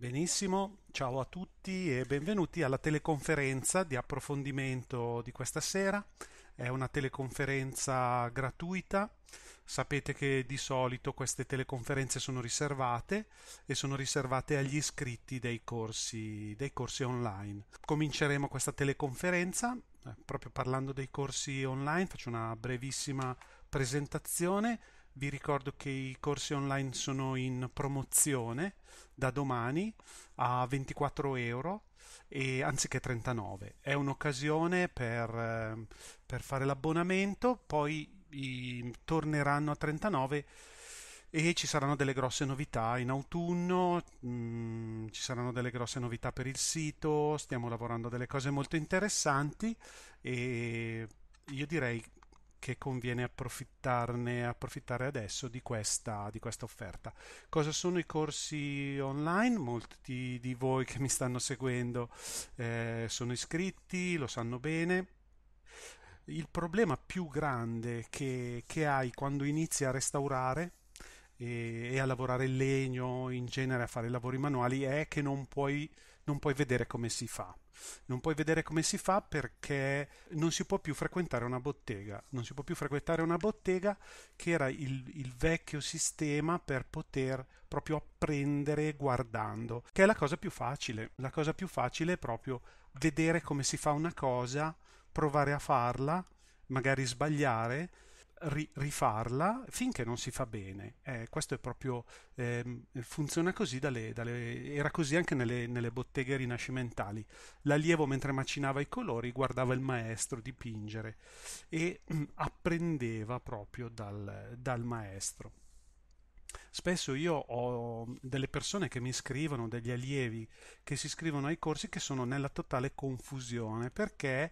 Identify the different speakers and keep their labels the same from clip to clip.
Speaker 1: Benissimo, ciao a tutti e benvenuti alla teleconferenza di approfondimento di questa sera. È una teleconferenza gratuita. Sapete che di solito queste teleconferenze sono riservate e sono riservate agli iscritti dei corsi, dei corsi online. Cominceremo questa teleconferenza eh, proprio parlando dei corsi online. Faccio una brevissima presentazione vi ricordo che i corsi online sono in promozione da domani a 24 euro e, anziché 39. È un'occasione per, eh, per fare l'abbonamento, poi i, torneranno a 39 e ci saranno delle grosse novità in autunno, mh, mm, ci saranno delle grosse novità per il sito, stiamo lavorando a delle cose molto interessanti e io direi che conviene approfittarne, approfittare adesso di questa, di questa offerta. Cosa sono i corsi online? Molti di voi che mi stanno seguendo eh, sono iscritti, lo sanno bene. Il problema più grande che, che hai quando inizi a restaurare e, e, a lavorare il legno, in genere a fare lavori manuali, è che non puoi, non puoi vedere come si fa non puoi vedere come si fa perché non si può più frequentare una bottega, non si può più frequentare una bottega che era il, il vecchio sistema per poter proprio apprendere guardando, che è la cosa più facile, la cosa più facile è proprio vedere come si fa una cosa, provare a farla, magari sbagliare, ri- rifarla finché non si fa bene. Eh, questo è proprio, eh, funziona così, dalle, dalle, era così anche nelle, nelle, botteghe rinascimentali. L'allievo mentre macinava i colori guardava il maestro dipingere e mh, mm, apprendeva proprio dal, dal maestro. Spesso io ho delle persone che mi scrivono, degli allievi che si iscrivono ai corsi che sono nella totale confusione perché,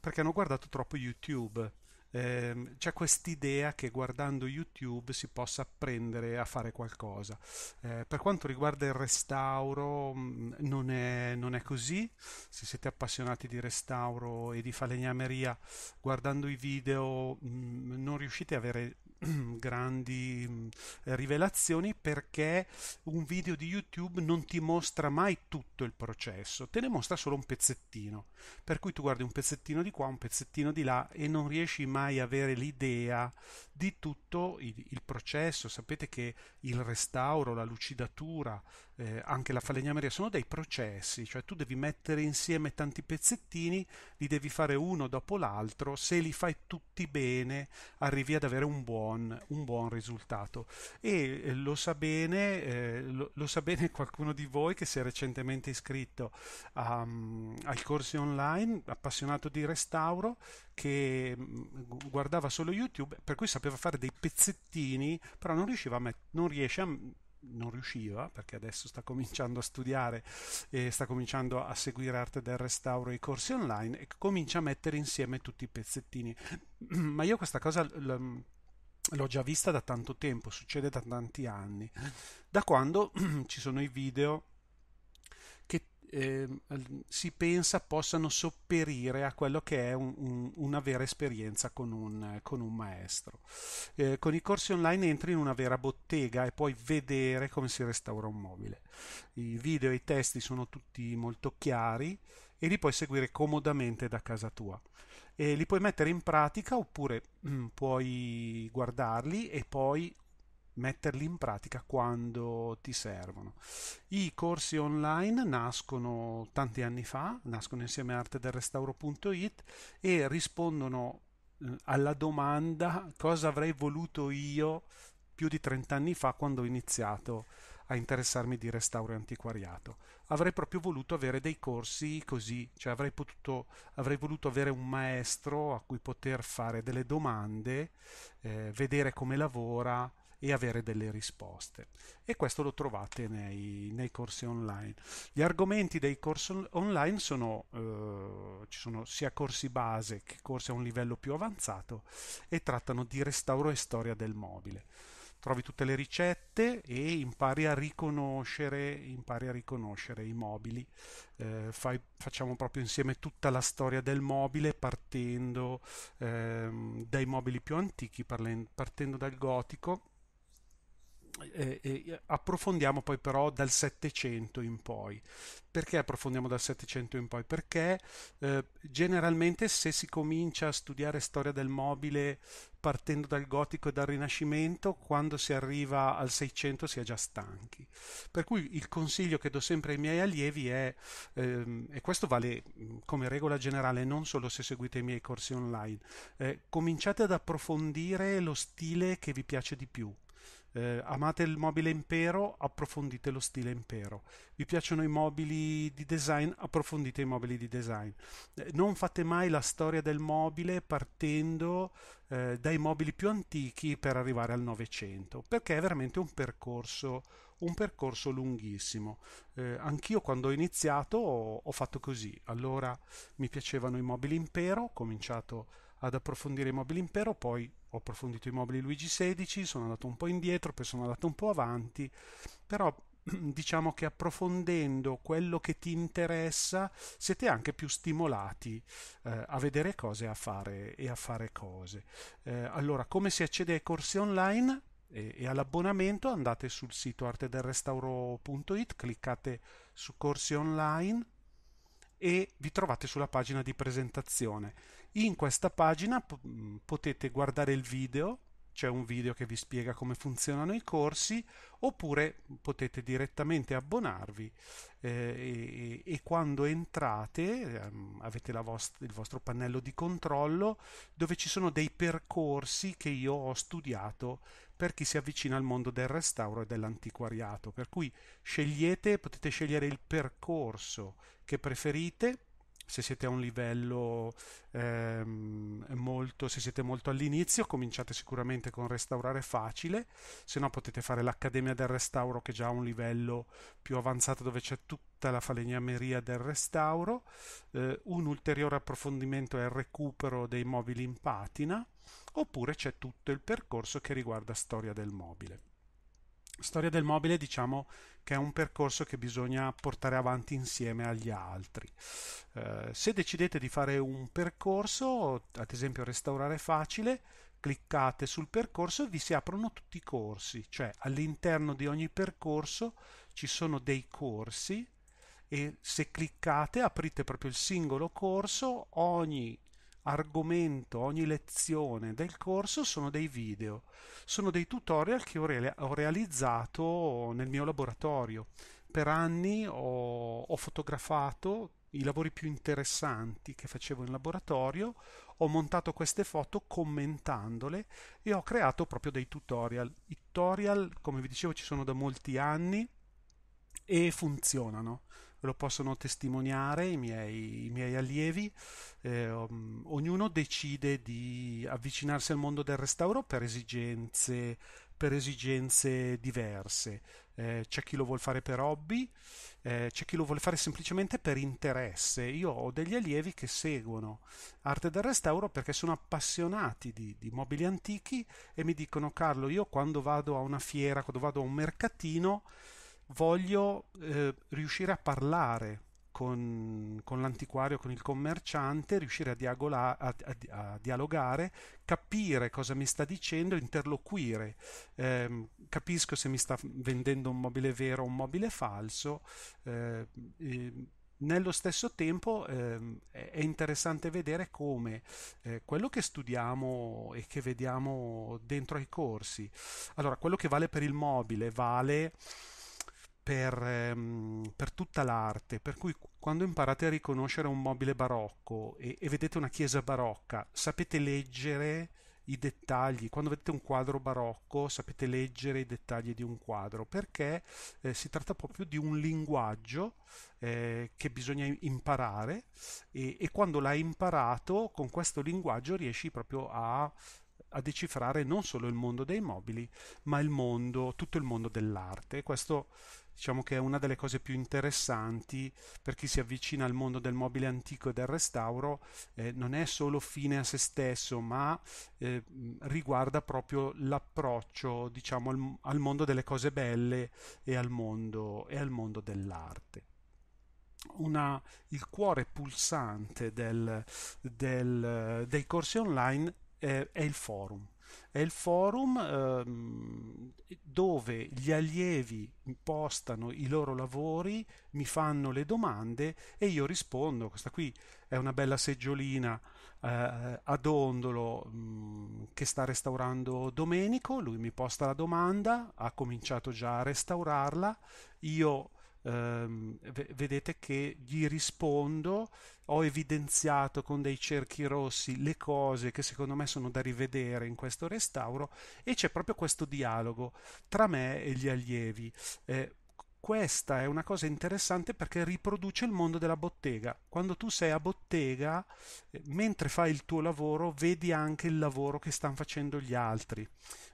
Speaker 1: perché hanno guardato troppo YouTube eh, c'è quest'idea che guardando YouTube si possa apprendere a fare qualcosa. Eh, per quanto riguarda il restauro mm, non, è, non è, così, se siete appassionati di restauro e di falegnameria guardando i video mh, mm, non riuscite a avere grandi mm, rivelazioni perché un video di YouTube non ti mostra mai tutto il processo, te ne mostra solo un pezzettino, per cui tu guardi un pezzettino di qua, un pezzettino di là e non riesci mai a avere l'idea di tutto il, il processo. Sapete che il restauro, la lucidatura, eh, anche la falegnameria sono dei processi, cioè tu devi mettere insieme tanti pezzettini, li devi fare uno dopo l'altro, se li fai tutti bene arrivi ad avere un buon buon, un buon risultato. E eh, lo sa bene, eh, lo, lo, sa bene qualcuno di voi che si è recentemente iscritto um, ai corsi online, appassionato di restauro, che mm, guardava solo YouTube, per cui sapeva fare dei pezzettini, però non riusciva a met- non riesce a non riusciva perché adesso sta cominciando a studiare e sta cominciando a seguire arte del restauro e i corsi online e comincia a mettere insieme tutti i pezzettini ma io questa cosa l- l'ho già vista da tanto tempo, succede da tanti anni, da quando ci sono i video che eh, si pensa possano sopperire a quello che è un, un, una vera esperienza con un, con un maestro. Eh, con i corsi online entri in una vera bottega e puoi vedere come si restaura un mobile. I video e i testi sono tutti molto chiari e li puoi seguire comodamente da casa tua eh, li puoi mettere in pratica oppure mm, puoi guardarli e poi metterli in pratica quando ti servono. I corsi online nascono tanti anni fa, nascono insieme a artedelrestauro.it e rispondono eh, alla domanda cosa avrei voluto io più di 30 anni fa quando ho iniziato a interessarmi di restauro e antiquariato. Avrei proprio voluto avere dei corsi così, cioè avrei, potuto, avrei voluto avere un maestro a cui poter fare delle domande, eh, vedere come lavora e avere delle risposte. E questo lo trovate nei, nei corsi online. Gli argomenti dei corsi online sono, eh, ci sono sia corsi base che corsi a un livello più avanzato e trattano di restauro e storia del mobile trovi tutte le ricette e impari a riconoscere, impari a riconoscere i mobili. Eh, fai, facciamo proprio insieme tutta la storia del mobile partendo ehm, dai mobili più antichi, partendo dal gotico eh, eh, eh, approfondiamo poi però dal 700 in poi. Perché approfondiamo dal 700 in poi? Perché eh, generalmente se si comincia a studiare storia del mobile partendo dal gotico e dal rinascimento, quando si arriva al 600 si è già stanchi. Per cui il consiglio che do sempre ai miei allievi è, ehm, e questo vale mm, come regola generale non solo se seguite i miei corsi online, eh, cominciate ad approfondire lo stile che vi piace di più eh, amate il mobile impero? Approfondite lo stile impero. Vi piacciono i mobili di design? Approfondite i mobili di design. Eh, non fate mai la storia del mobile partendo eh, dai mobili più antichi per arrivare al Novecento, perché è veramente un percorso, un percorso lunghissimo. Eh, anch'io quando ho iniziato ho, ho fatto così. Allora mi piacevano i mobili impero, ho cominciato a ad approfondire i mobili impero, poi ho approfondito i mobili Luigi XVI, sono andato un po' indietro, poi sono andato un po' avanti, però diciamo che approfondendo quello che ti interessa siete anche più stimolati eh, a vedere cose a fare, e a fare cose. Eh, allora, come si accede ai corsi online? E, e all'abbonamento andate sul sito artedelrestauro.it, cliccate su corsi online, e vi trovate sulla pagina di presentazione. In questa pagina potete guardare il video, c'è un video che vi spiega come funzionano i corsi, oppure potete direttamente abbonarvi eh, e, e, quando entrate eh, avete vost- il vostro pannello di controllo dove ci sono dei percorsi che io ho studiato per chi si avvicina al mondo del restauro e dell'antiquariato. Per cui scegliete, potete scegliere il percorso che preferite se siete a un livello ehm, molto, se siete molto all'inizio, cominciate sicuramente con restaurare facile, se no potete fare l'Accademia del Restauro che è già ha un livello più avanzato dove c'è tutta la falegnameria del restauro, eh, un ulteriore approfondimento è il recupero dei mobili in patina, oppure c'è tutto il percorso che riguarda storia del mobile. Storia del mobile diciamo che è un percorso che bisogna portare avanti insieme agli altri. Eh, se decidete di fare un percorso, ad esempio restaurare facile, cliccate sul percorso e vi si aprono tutti i corsi, cioè all'interno di ogni percorso ci sono dei corsi e se cliccate aprite proprio il singolo corso, ogni argomento, ogni lezione del corso sono dei video, sono dei tutorial che ho, re- ho realizzato nel mio laboratorio. Per anni ho, ho fotografato i lavori più interessanti che facevo in laboratorio, ho montato queste foto commentandole e ho creato proprio dei tutorial. I tutorial, come vi dicevo, ci sono da molti anni e funzionano lo possono testimoniare i miei, i miei allievi, eh, um, ognuno decide di avvicinarsi al mondo del restauro per esigenze, per esigenze diverse. Eh, c'è chi lo vuole fare per hobby, eh, c'è chi lo vuole fare semplicemente per interesse. Io ho degli allievi che seguono arte del restauro perché sono appassionati di, di mobili antichi e mi dicono Carlo, io quando vado a una fiera, quando vado a un mercatino, voglio eh, riuscire a parlare con, con, l'antiquario, con il commerciante, riuscire a, diagola, a, a, a, dialogare, capire cosa mi sta dicendo, interloquire. Eh, capisco se mi sta vendendo un mobile vero o un mobile falso. Eh, eh, nello stesso tempo ehm, è interessante vedere come eh, quello che studiamo e che vediamo dentro ai corsi, allora quello che vale per il mobile vale per, ehm, per, tutta l'arte, per cui quando imparate a riconoscere un mobile barocco e, e vedete una chiesa barocca, sapete leggere i dettagli, quando vedete un quadro barocco sapete leggere i dettagli di un quadro, perché eh, si tratta proprio di un linguaggio eh, che bisogna imparare e, e, quando l'hai imparato con questo linguaggio riesci proprio a, a, decifrare non solo il mondo dei mobili, ma il mondo, tutto il mondo dell'arte. Questo diciamo che è una delle cose più interessanti per chi si avvicina al mondo del mobile antico e del restauro, eh, non è solo fine a se stesso, ma eh, riguarda proprio l'approccio diciamo, al, al, mondo delle cose belle e al mondo, e al mondo dell'arte. Una, il cuore pulsante del, del, dei corsi online è, è il forum è il forum ehm, dove gli allievi postano i loro lavori, mi fanno le domande e io rispondo. Questa qui è una bella seggiolina eh, a dondolo mh, mm, che sta restaurando Domenico, lui mi posta la domanda, ha cominciato già a restaurarla, io Ehm, vedete che gli rispondo, ho evidenziato con dei cerchi rossi le cose che secondo me sono da rivedere in questo restauro e c'è proprio questo dialogo tra me e gli allievi. Eh, questa è una cosa interessante perché riproduce il mondo della bottega. Quando tu sei a bottega, eh, mentre fai il tuo lavoro, vedi anche il lavoro che stanno facendo gli altri.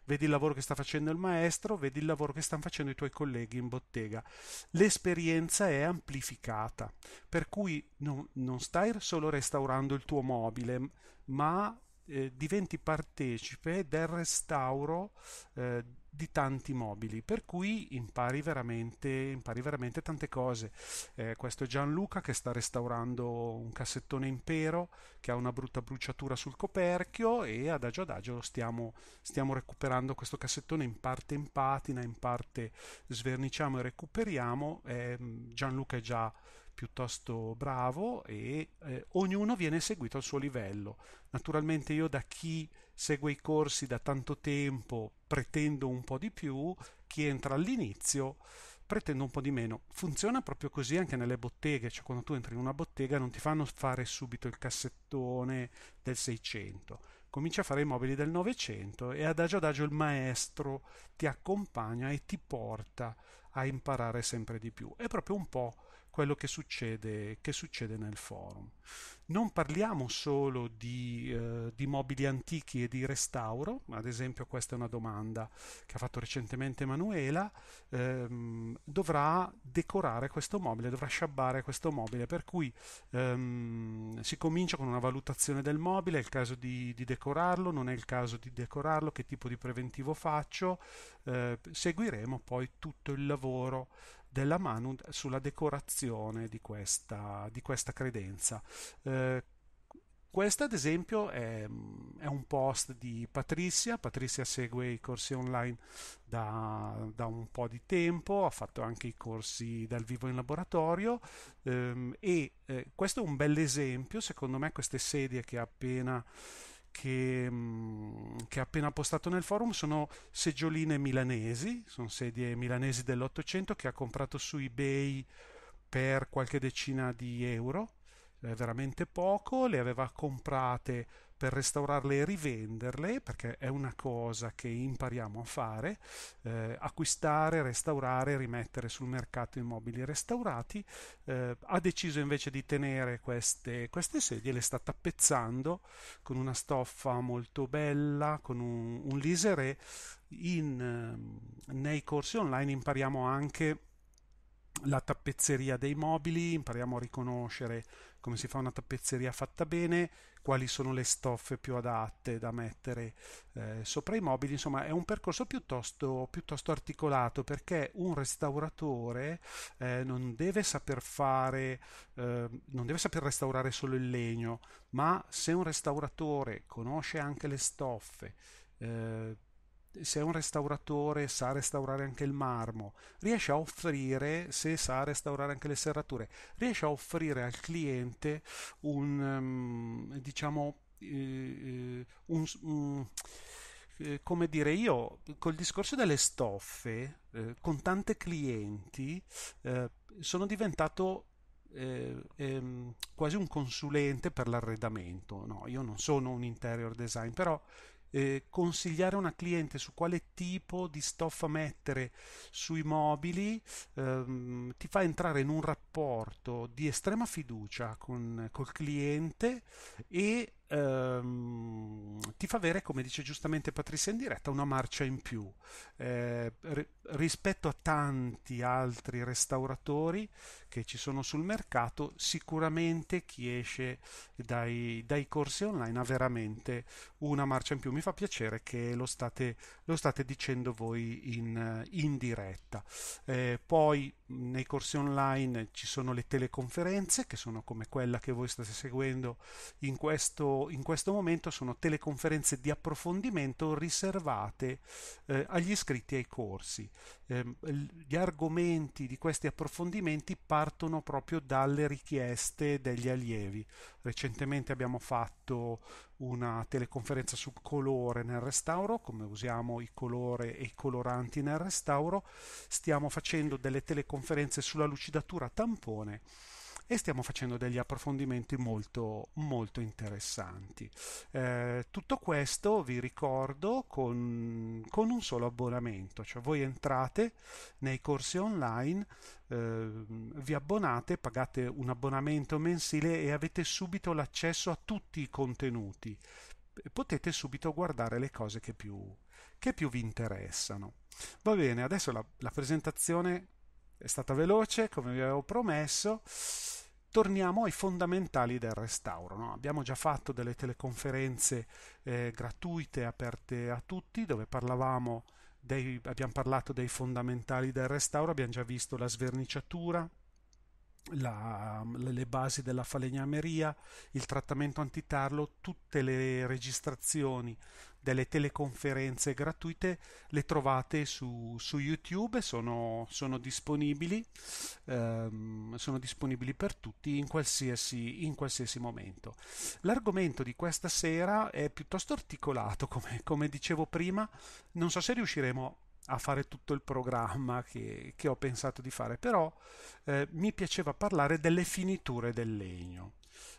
Speaker 1: Vedi il lavoro che sta facendo il maestro, vedi il lavoro che stanno facendo i tuoi colleghi in bottega. L'esperienza è amplificata, per cui non, non stai solo restaurando il tuo mobile, ma eh, diventi partecipe del restauro eh, di tanti mobili, per cui impari veramente, impari veramente tante cose. Eh, questo è Gianluca che sta restaurando un cassettone impero che ha una brutta bruciatura sul coperchio e adagio adagio stiamo, stiamo recuperando questo cassettone in parte in patina, in parte sverniciamo e recuperiamo. Eh, Gianluca è già piuttosto bravo e eh, ognuno viene seguito al suo livello. Naturalmente io da chi segue i corsi da tanto tempo, pretendo un po' di più, chi entra all'inizio pretendo un po' di meno. Funziona proprio così anche nelle botteghe, cioè quando tu entri in una bottega non ti fanno fare subito il cassettone del 600, cominci a fare i mobili del 900 e adagio adagio il maestro ti accompagna e ti porta a imparare sempre di più. È proprio un po' quello che succede, che succede nel forum. Non parliamo solo di, eh, di, mobili antichi e di restauro, ad esempio questa è una domanda che ha fatto recentemente Manuela, ehm, dovrà decorare questo mobile, dovrà sciabbare questo mobile, per cui ehm, si comincia con una valutazione del mobile, è il caso di, di, decorarlo, non è il caso di decorarlo, che tipo di preventivo faccio, eh, seguiremo poi tutto il lavoro della Manu sulla decorazione di questa, di questa credenza. Eh, questa ad esempio è, è, un post di Patricia, Patricia segue i corsi online da, da, un po' di tempo, ha fatto anche i corsi dal vivo in laboratorio ehm, e eh, questo è un bel esempio, secondo me queste sedie che ha appena che, mm, che, ha appena postato nel forum sono seggioline milanesi, sono sedie milanesi dell'Ottocento che ha comprato su eBay per qualche decina di euro, veramente poco, le aveva comprate per restaurarle e rivenderle, perché è una cosa che impariamo a fare, eh, acquistare, restaurare, rimettere sul mercato immobili restaurati, eh, ha deciso invece di tenere queste, queste, sedie, le sta tappezzando con una stoffa molto bella, con un, un liseré. In, ehm, nei corsi online impariamo anche la tappezzeria dei mobili, impariamo a riconoscere come si fa una tappezzeria fatta bene, quali sono le stoffe più adatte da mettere eh, sopra i mobili, insomma è un percorso piuttosto, piuttosto articolato perché un restauratore eh, non deve saper fare, eh, non deve saper restaurare solo il legno, ma se un restauratore conosce anche le stoffe, eh, se è un restauratore sa restaurare anche il marmo, riesce a offrire, se sa restaurare anche le serrature, riesce a offrire al cliente un, ehm, diciamo, eh, eh un, mm, eh, come dire, io col discorso delle stoffe, eh, con tante clienti, sono diventato eh, ehm, quasi un consulente per l'arredamento. No, io non sono un interior design, però eh, consigliare a una cliente su quale tipo di stoffa mettere sui mobili ehm, ti fa entrare in un rapporto rapporto di estrema fiducia con, col cliente e ehm, ti fa avere, come dice giustamente Patrizia in diretta, una marcia in più eh, rispetto a tanti altri restauratori che ci sono sul mercato. Sicuramente chi esce dai, dai corsi online ha veramente una marcia in più. Mi fa piacere che lo state, lo state dicendo voi in, in diretta. Eh, poi nei corsi online ci sono le teleconferenze, che sono come quella che voi state seguendo in questo, in questo momento, sono teleconferenze di approfondimento riservate eh, agli iscritti ai corsi. Ehm, gli argomenti di questi approfondimenti partono proprio dalle richieste degli allievi. Recentemente abbiamo fatto una teleconferenza sul colore nel restauro, come usiamo il colore e i coloranti nel restauro, stiamo facendo delle teleconferenze sulla lucidatura tampone e stiamo facendo degli approfondimenti molto, molto interessanti. Eh, tutto questo, vi ricordo, con, con, un solo abbonamento, cioè voi entrate nei corsi online, eh, vi abbonate, pagate un abbonamento mensile e avete subito l'accesso a tutti i contenuti. Potete subito guardare le cose che più, che più vi interessano. Va bene, adesso la, la presentazione è stata veloce come vi avevo promesso torniamo ai fondamentali del restauro. No? Abbiamo già fatto delle teleconferenze eh, gratuite aperte a tutti dove parlavamo dei, abbiamo parlato dei fondamentali del restauro, abbiamo già visto la sverniciatura, la, le basi della falegnameria, il trattamento antitarlo, tutte le registrazioni delle teleconferenze gratuite, le trovate su, su YouTube, sono, sono disponibili, ehm, sono disponibili per tutti in qualsiasi, in qualsiasi momento. L'argomento di questa sera è piuttosto articolato, come, come dicevo prima, non so se riusciremo a fare tutto il programma che, che ho pensato di fare, però eh, mi piaceva parlare delle finiture del legno.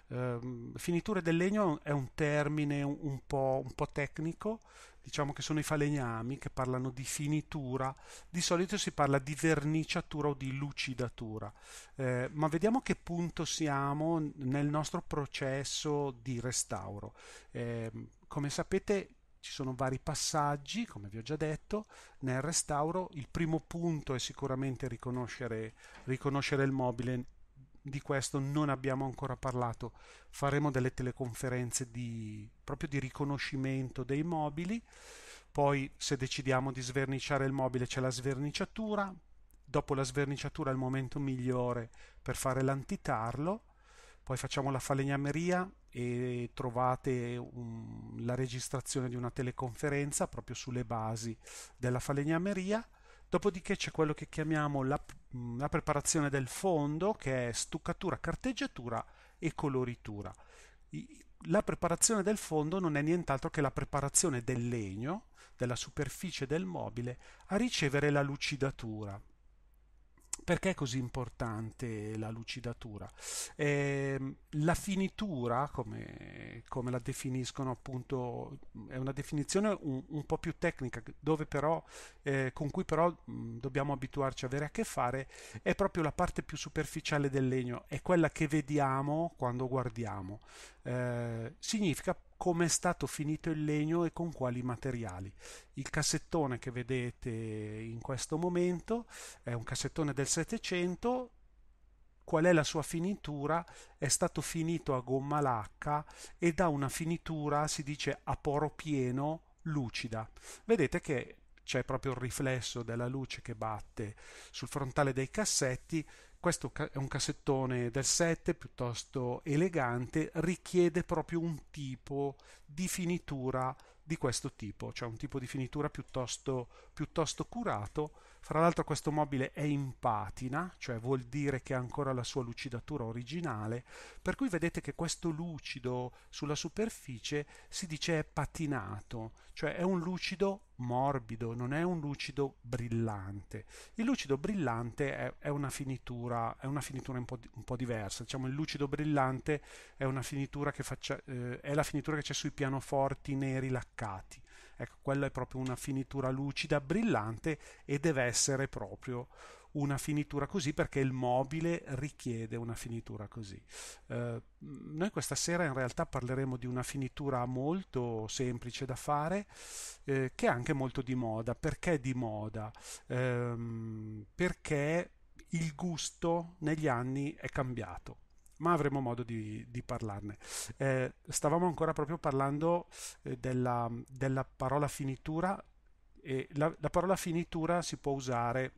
Speaker 1: Ehm, finiture del legno è un termine un, un, po', un, po', tecnico, diciamo che sono i falegnami che parlano di finitura, di solito si parla di verniciatura o di lucidatura, uh, ma vediamo a che punto siamo nel nostro processo di restauro. Uh, come sapete ci sono vari passaggi, come vi ho già detto, nel restauro il primo punto è sicuramente riconoscere, riconoscere il mobile di questo non abbiamo ancora parlato. Faremo delle teleconferenze di, proprio di riconoscimento dei mobili, poi se decidiamo di sverniciare il mobile c'è la sverniciatura, dopo la sverniciatura è il momento migliore per fare l'antitarlo, poi facciamo la falegnameria e trovate um, la registrazione di una teleconferenza proprio sulle basi della falegnameria Dopodiché c'è quello che chiamiamo la, mm, la preparazione del fondo, che è stuccatura, carteggiatura e coloritura. La preparazione del fondo non è nient'altro che la preparazione del legno, della superficie del mobile, a ricevere la lucidatura. Perché è così importante la lucidatura? Eh, la finitura, come, come, la definiscono appunto, è una definizione un, un po' più tecnica, però, eh, con cui però mh, dobbiamo abituarci a avere a che fare, è proprio la parte più superficiale del legno, è quella che vediamo quando guardiamo. Eh, significa come è stato finito il legno e con quali materiali. Il cassettone che vedete in questo momento è un cassettone del 700 qual è la sua finitura, è stato finito a gomma lacca e ha una finitura, si dice a poro pieno, lucida. Vedete che c'è proprio il riflesso della luce che batte sul frontale dei cassetti questo è un cassettone del 7 piuttosto elegante, richiede proprio un tipo di finitura di questo tipo, cioè un tipo di finitura piuttosto, piuttosto curato fra l'altro questo mobile è in patina, cioè vuol dire che ha ancora la sua lucidatura originale, per cui vedete che questo lucido sulla superficie si dice è patinato, cioè è un lucido morbido, non è un lucido brillante. Il lucido brillante è, è una finitura, è una finitura un, po', un po', diversa, diciamo il lucido brillante è, una finitura che faccia, eh, è la finitura che c'è sui pianoforti neri laccati Ecco, quella è proprio una finitura lucida, brillante e deve essere proprio una finitura così perché il mobile richiede una finitura così. Eh, noi questa sera in realtà parleremo di una finitura molto semplice da fare eh, che è anche molto di moda. Perché di moda? Eh, perché il gusto negli anni è cambiato ma avremo modo di, di parlarne. Eh, stavamo ancora proprio parlando eh, della, della, parola finitura e la, la, parola finitura si può usare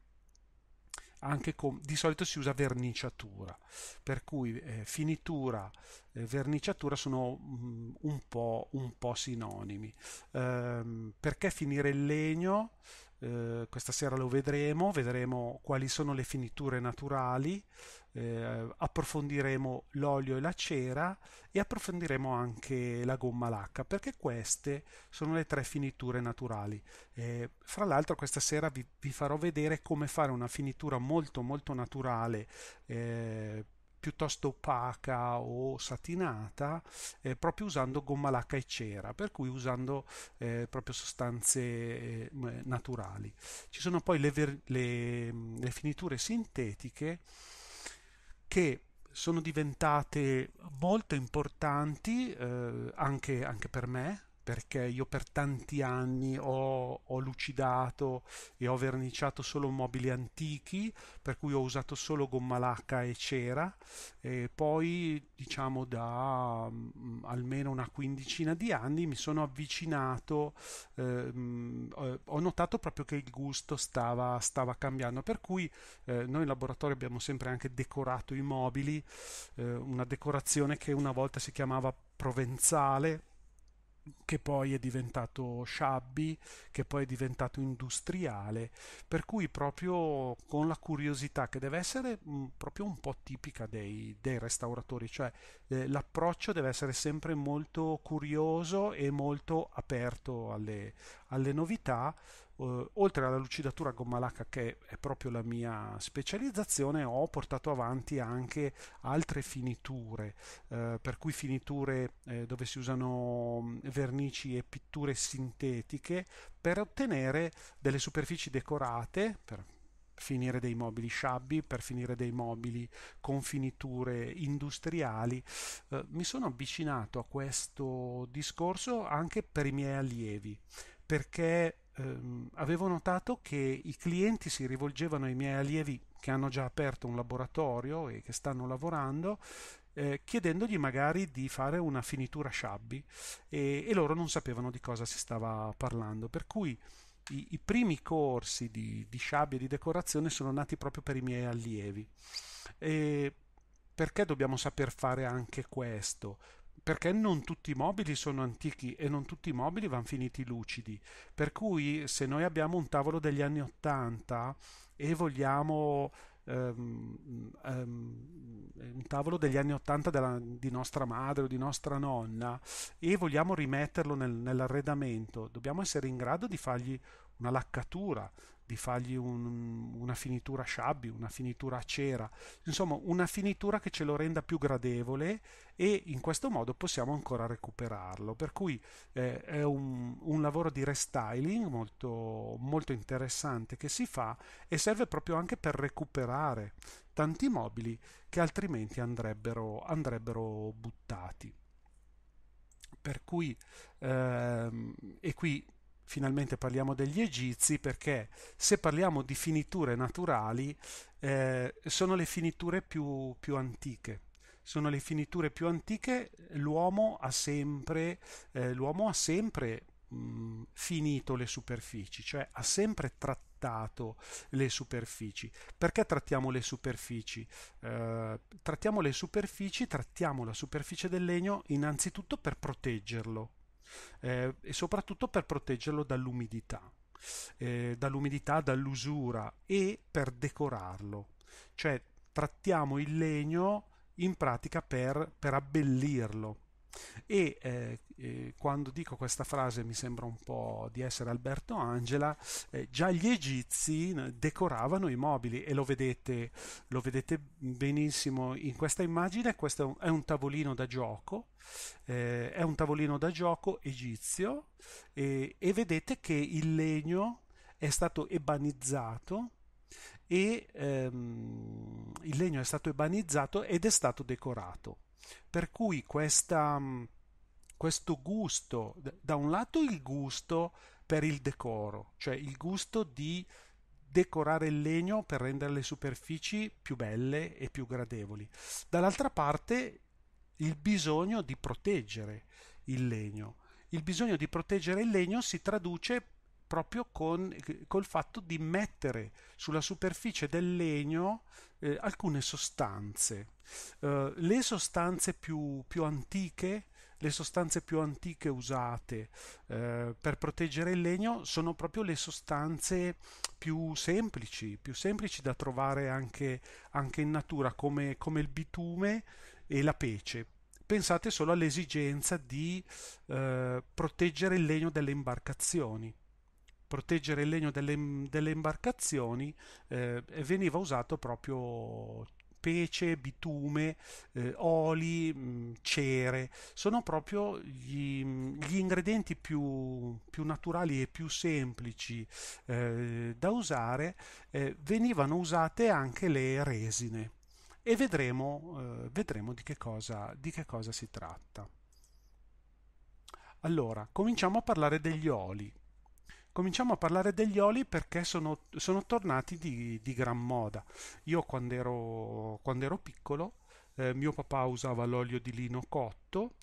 Speaker 1: anche con, di solito si usa verniciatura, per cui eh, finitura e verniciatura sono mh, mm, un, po', un, po', sinonimi. Ehm, perché finire il legno? Eh, questa sera lo vedremo, vedremo quali sono le finiture naturali, eh, approfondiremo l'olio e la cera e approfondiremo anche la gomma lacca perché queste sono le tre finiture naturali. Eh, fra l'altro questa sera vi, vi, farò vedere come fare una finitura molto molto naturale eh, piuttosto opaca o satinata eh, proprio usando gomma lacca e cera, per cui usando eh, proprio sostanze eh, naturali. Ci sono poi le, ver- le, mm, le finiture sintetiche che sono diventate molto importanti eh, anche, anche, per me perché io per tanti anni ho, ho, lucidato e ho verniciato solo mobili antichi, per cui ho usato solo gomma lacca e cera, e poi diciamo da um, almeno una quindicina di anni mi sono avvicinato, ehm, eh, ho notato proprio che il gusto stava, stava cambiando, per cui eh, noi in laboratorio abbiamo sempre anche decorato i mobili, eh, una decorazione che una volta si chiamava provenzale che poi è diventato sciabbi, che poi è diventato industriale, per cui proprio con la curiosità che deve essere mm, proprio un po' tipica dei, dei restauratori, cioè eh, l'approccio deve essere sempre molto curioso e molto aperto alle, alle novità, eh, oltre alla lucidatura a gomma lacca che è proprio la mia specializzazione, ho portato avanti anche altre finiture, eh, per cui finiture eh, dove si usano mm, vernici e pitture sintetiche per ottenere delle superfici decorate, per finire dei mobili sciabbi, per finire dei mobili con finiture industriali. Eh, mi sono avvicinato a questo discorso anche per i miei allievi, perché ehm, avevo notato che i clienti si rivolgevano ai miei allievi che hanno già aperto un laboratorio e che stanno lavorando eh, chiedendogli magari di fare una finitura shabby e, e, loro non sapevano di cosa si stava parlando per cui i, i primi corsi di, di shabby e di decorazione sono nati proprio per i miei allievi e perché dobbiamo saper fare anche questo? perché non tutti i mobili sono antichi e non tutti i mobili vanno finiti lucidi. Per cui se noi abbiamo un tavolo degli anni 80 e vogliamo Um, um, un tavolo degli anni 80 della, di nostra madre o di nostra nonna e vogliamo rimetterlo nel, nell'arredamento, dobbiamo essere in grado di fargli una laccatura, di fargli un, una finitura shabby, una finitura a cera, insomma una finitura che ce lo renda più gradevole e in questo modo possiamo ancora recuperarlo. Per cui eh, è un, un, lavoro di restyling molto, molto interessante che si fa e serve proprio anche per recuperare tanti mobili che altrimenti andrebbero, andrebbero buttati per cui ehm, e qui finalmente parliamo degli egizi perché se parliamo di finiture naturali eh, sono le finiture più, più, antiche. Sono le finiture più antiche, l'uomo ha sempre, eh, l'uomo ha sempre mh, finito le superfici, cioè ha sempre trattato le superfici. Perché trattiamo le superfici? Eh, trattiamo le superfici, trattiamo la superficie del legno innanzitutto per proteggerlo eh, e soprattutto per proteggerlo dall'umidità, eh, dall'umidità, dall'usura e per decorarlo. Cioè trattiamo il legno in pratica per, per abbellirlo e eh, eh, quando dico questa frase mi sembra un po' di essere Alberto Angela, eh, già gli egizi eh, decoravano i mobili e lo vedete, lo vedete benissimo in questa immagine, questo è un, tavolino da gioco, eh, è un tavolino da gioco egizio e, e vedete che il legno è stato ebanizzato e ehm, il legno è stato ebanizzato ed è stato decorato. Per cui questa, mm, questo gusto, da un lato il gusto per il decoro, cioè il gusto di decorare il legno per rendere le superfici più belle e più gradevoli. Dall'altra parte il bisogno di proteggere il legno. Il bisogno di proteggere il legno si traduce proprio con, col fatto di mettere sulla superficie del legno eh, alcune sostanze. Eh, le sostanze più, più, antiche, le sostanze più antiche usate eh, per proteggere il legno sono proprio le sostanze più semplici, più semplici da trovare anche, anche in natura, come, come il bitume e la pece pensate solo all'esigenza di eh, proteggere il legno delle imbarcazioni proteggere il legno delle, delle imbarcazioni eh, veniva usato proprio pece, bitume, eh, oli, mh, mm, cere, sono proprio gli, gli ingredienti più, più, naturali e più semplici eh, da usare, eh, venivano usate anche le resine e vedremo, eh, vedremo di, che cosa, di che cosa si tratta. Allora, cominciamo a parlare degli oli cominciamo a parlare degli oli perché sono, sono tornati di, di, gran moda. Io quando ero, quando ero piccolo eh, mio papà usava l'olio di lino cotto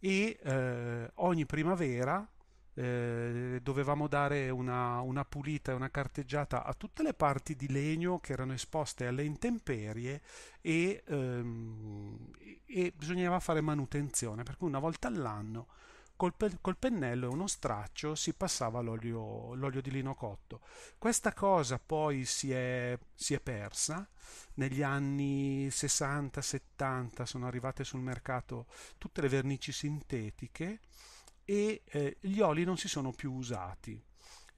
Speaker 1: e eh, ogni primavera eh, dovevamo dare una, una pulita e una carteggiata a tutte le parti di legno che erano esposte alle intemperie e, ehm, e bisognava fare manutenzione, per cui una volta all'anno col, pe- col pennello e uno straccio si passava l'olio, l'olio, di lino cotto. Questa cosa poi si è, si è persa, negli anni 60-70 sono arrivate sul mercato tutte le vernici sintetiche e eh, gli oli non si sono più usati.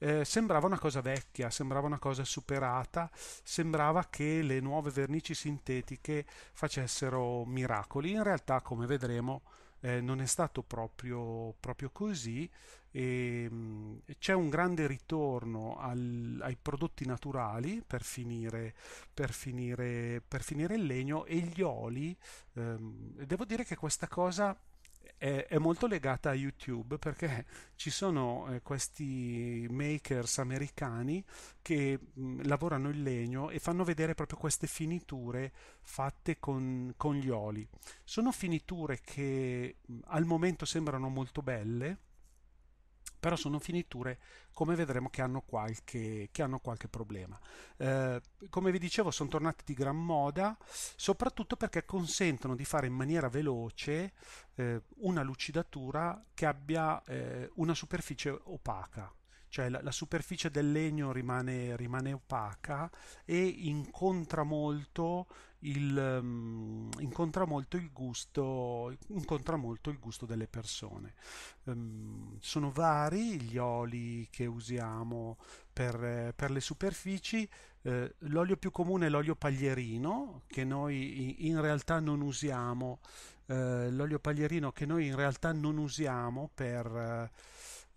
Speaker 1: Eh, sembrava una cosa vecchia, sembrava una cosa superata, sembrava che le nuove vernici sintetiche facessero miracoli. In realtà, come vedremo, eh, non è stato proprio, proprio così. E, ehm, c'è un grande ritorno al, ai prodotti naturali per finire, per, finire, per finire, il legno e gli oli. Ehm, devo dire che questa cosa è, è, molto legata a YouTube perché ci sono eh, questi makers americani che mh, mm, lavorano il legno e fanno vedere proprio queste finiture fatte con, con gli oli. Sono finiture che mh, mm, al momento sembrano molto belle però sono finiture come vedremo che hanno qualche, che hanno qualche problema eh, come vi dicevo sono tornate di gran moda soprattutto perché consentono di fare in maniera veloce eh, una lucidatura che abbia eh, una superficie opaca cioè la, la, superficie del legno rimane, rimane opaca e incontra molto il, um, incontra, molto il gusto, incontra molto il gusto delle persone. Um, sono vari gli oli che usiamo per, per le superfici. Uh, l'olio più comune è l'olio paglierino, che noi in realtà non usiamo. Uh, l'olio paglierino che noi in realtà non usiamo per.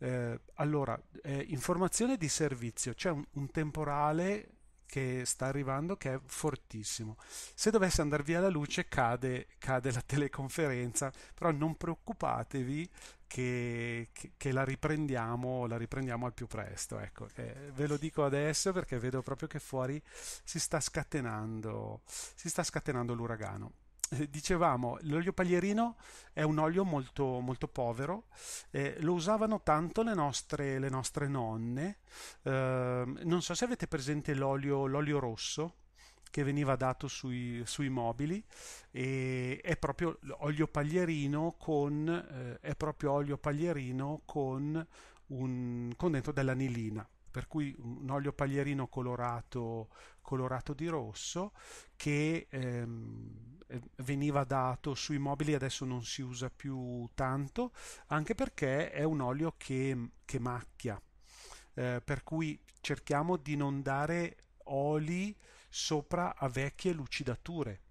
Speaker 1: Uh, allora, informazione di servizio, c'è un, un temporale che sta arrivando che è fortissimo. Se dovesse andare via la luce cade, cade la teleconferenza, però non preoccupatevi che, che, che la, riprendiamo, la, riprendiamo, al più presto. Ecco, eh, ve lo dico adesso perché vedo proprio che fuori si sta scatenando, si sta scatenando l'uragano. dicevamo, l'olio paglierino è un olio molto, molto povero, eh, lo usavano tanto le nostre, le nostre nonne, ehm, non so se avete presente l'olio, l'olio rosso, che veniva dato sui, sui, mobili e è proprio olio paglierino con, eh, olio paglierino con, un, con dentro dell'anilina per cui un olio paglierino colorato, colorato di rosso che ehm, eh, veniva dato sui mobili, adesso non si usa più tanto, anche perché è un olio che, che macchia. Eh, per cui cerchiamo di non dare oli sopra a vecchie lucidature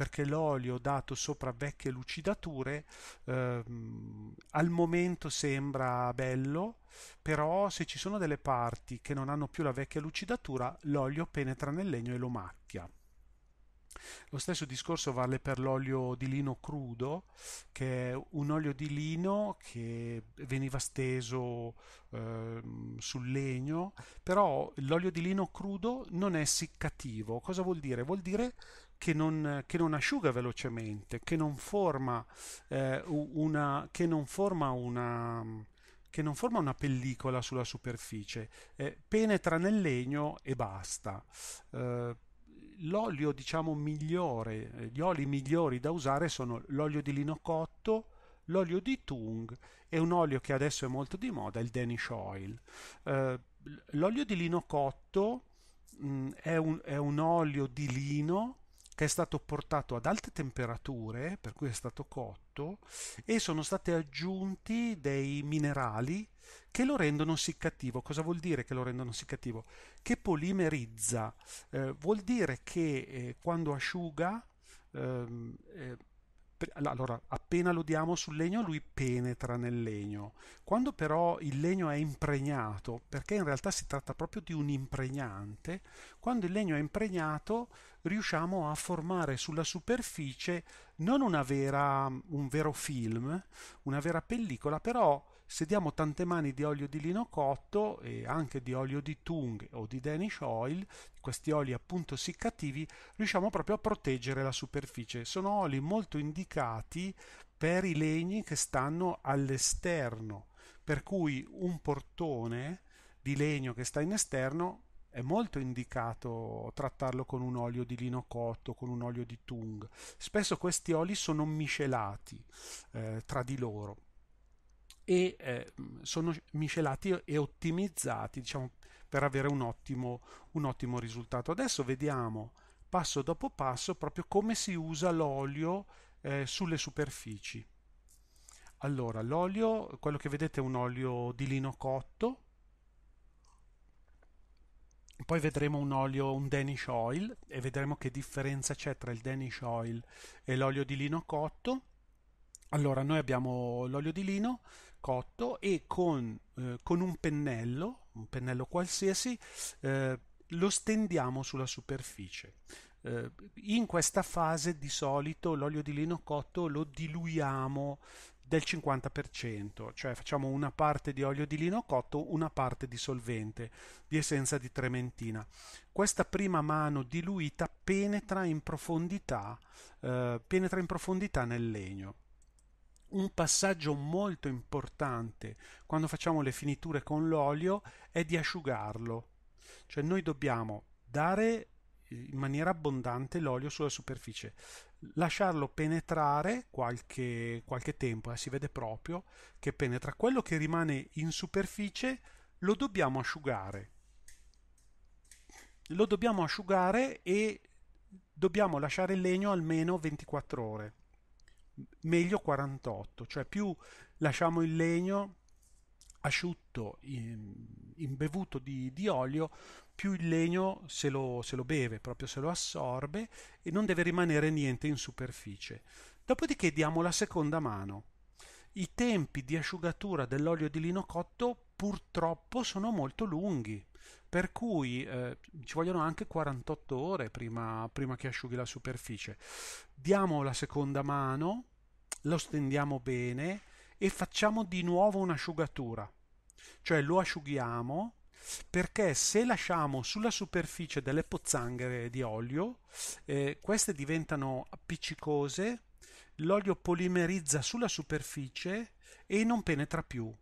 Speaker 1: perché l'olio dato sopra vecchie lucidature ehm, al momento sembra bello, però se ci sono delle parti che non hanno più la vecchia lucidatura, l'olio penetra nel legno e lo macchia. Lo stesso discorso vale per l'olio di lino crudo, che è un olio di lino che veniva steso eh, sul legno, però l'olio di lino crudo non è siccativo. Cosa vuol dire? Vuol dire che non, che non asciuga velocemente, che non forma, eh, una, che non forma una, che non forma una pellicola sulla superficie, eh, penetra nel legno e basta. Eh, l'olio, diciamo, migliore, eh, gli oli migliori da usare sono l'olio di lino cotto, l'olio di Tung e un olio che adesso è molto di moda, il Danish Oil. Eh, l'olio di lino cotto mh, mm, è, un, è un olio di lino che è stato portato ad alte temperature, per cui è stato cotto, e sono stati aggiunti dei minerali che lo rendono siccativo. Cosa vuol dire che lo rendono siccativo? Che polimerizza. Eh, vuol dire che eh, quando asciuga, ehm, eh, allora, appena lo diamo sul legno, lui penetra nel legno. Quando però il legno è impregnato, perché in realtà si tratta proprio di un impregnante, quando il legno è impregnato riusciamo a formare sulla superficie non una vera, un vero film, una vera pellicola, però se diamo tante mani di olio di lino cotto e anche di olio di Tung o di Danish Oil, questi oli appunto siccativi, riusciamo proprio a proteggere la superficie. Sono oli molto indicati per i legni che stanno all'esterno, per cui un portone di legno che sta in esterno è molto indicato trattarlo con un olio di lino cotto, con un olio di tung. Spesso questi oli sono miscelati eh, tra di loro e eh, sono miscelati e ottimizzati diciamo, per avere un ottimo, un ottimo risultato. Adesso vediamo passo dopo passo proprio come si usa l'olio eh, sulle superfici. Allora, l'olio, quello che vedete è un olio di lino cotto, poi vedremo un olio, un Danish oil e vedremo che differenza c'è tra il Danish oil e l'olio di lino cotto. Allora, noi abbiamo l'olio di lino, cotto e con, eh, con un pennello, un pennello qualsiasi, eh, lo stendiamo sulla superficie. Eh, in questa fase di solito l'olio di lino cotto lo diluiamo del 50%, cioè facciamo una parte di olio di lino cotto, una parte di solvente di essenza di trementina. Questa prima mano diluita penetra in profondità, eh, penetra in profondità nel legno un passaggio molto importante quando facciamo le finiture con l'olio è di asciugarlo. Cioè noi dobbiamo dare eh, in maniera abbondante l'olio sulla superficie, lasciarlo penetrare qualche, qualche tempo, eh, si vede proprio che penetra. Quello che rimane in superficie lo dobbiamo asciugare. Lo dobbiamo asciugare e dobbiamo lasciare il legno almeno 24 ore meglio 48, cioè più lasciamo il legno asciutto, imbevuto di, di, olio, più il legno se lo, se lo, beve, proprio se lo assorbe e non deve rimanere niente in superficie. Dopodiché diamo la seconda mano. I tempi di asciugatura dell'olio di lino cotto purtroppo sono molto lunghi per cui eh, ci vogliono anche 48 ore prima, prima che asciughi la superficie. Diamo la seconda mano, lo stendiamo bene e facciamo di nuovo un'asciugatura, cioè lo asciughiamo perché se lasciamo sulla superficie delle pozzanghere di olio, eh, queste diventano appiccicose, l'olio polimerizza sulla superficie e non penetra più.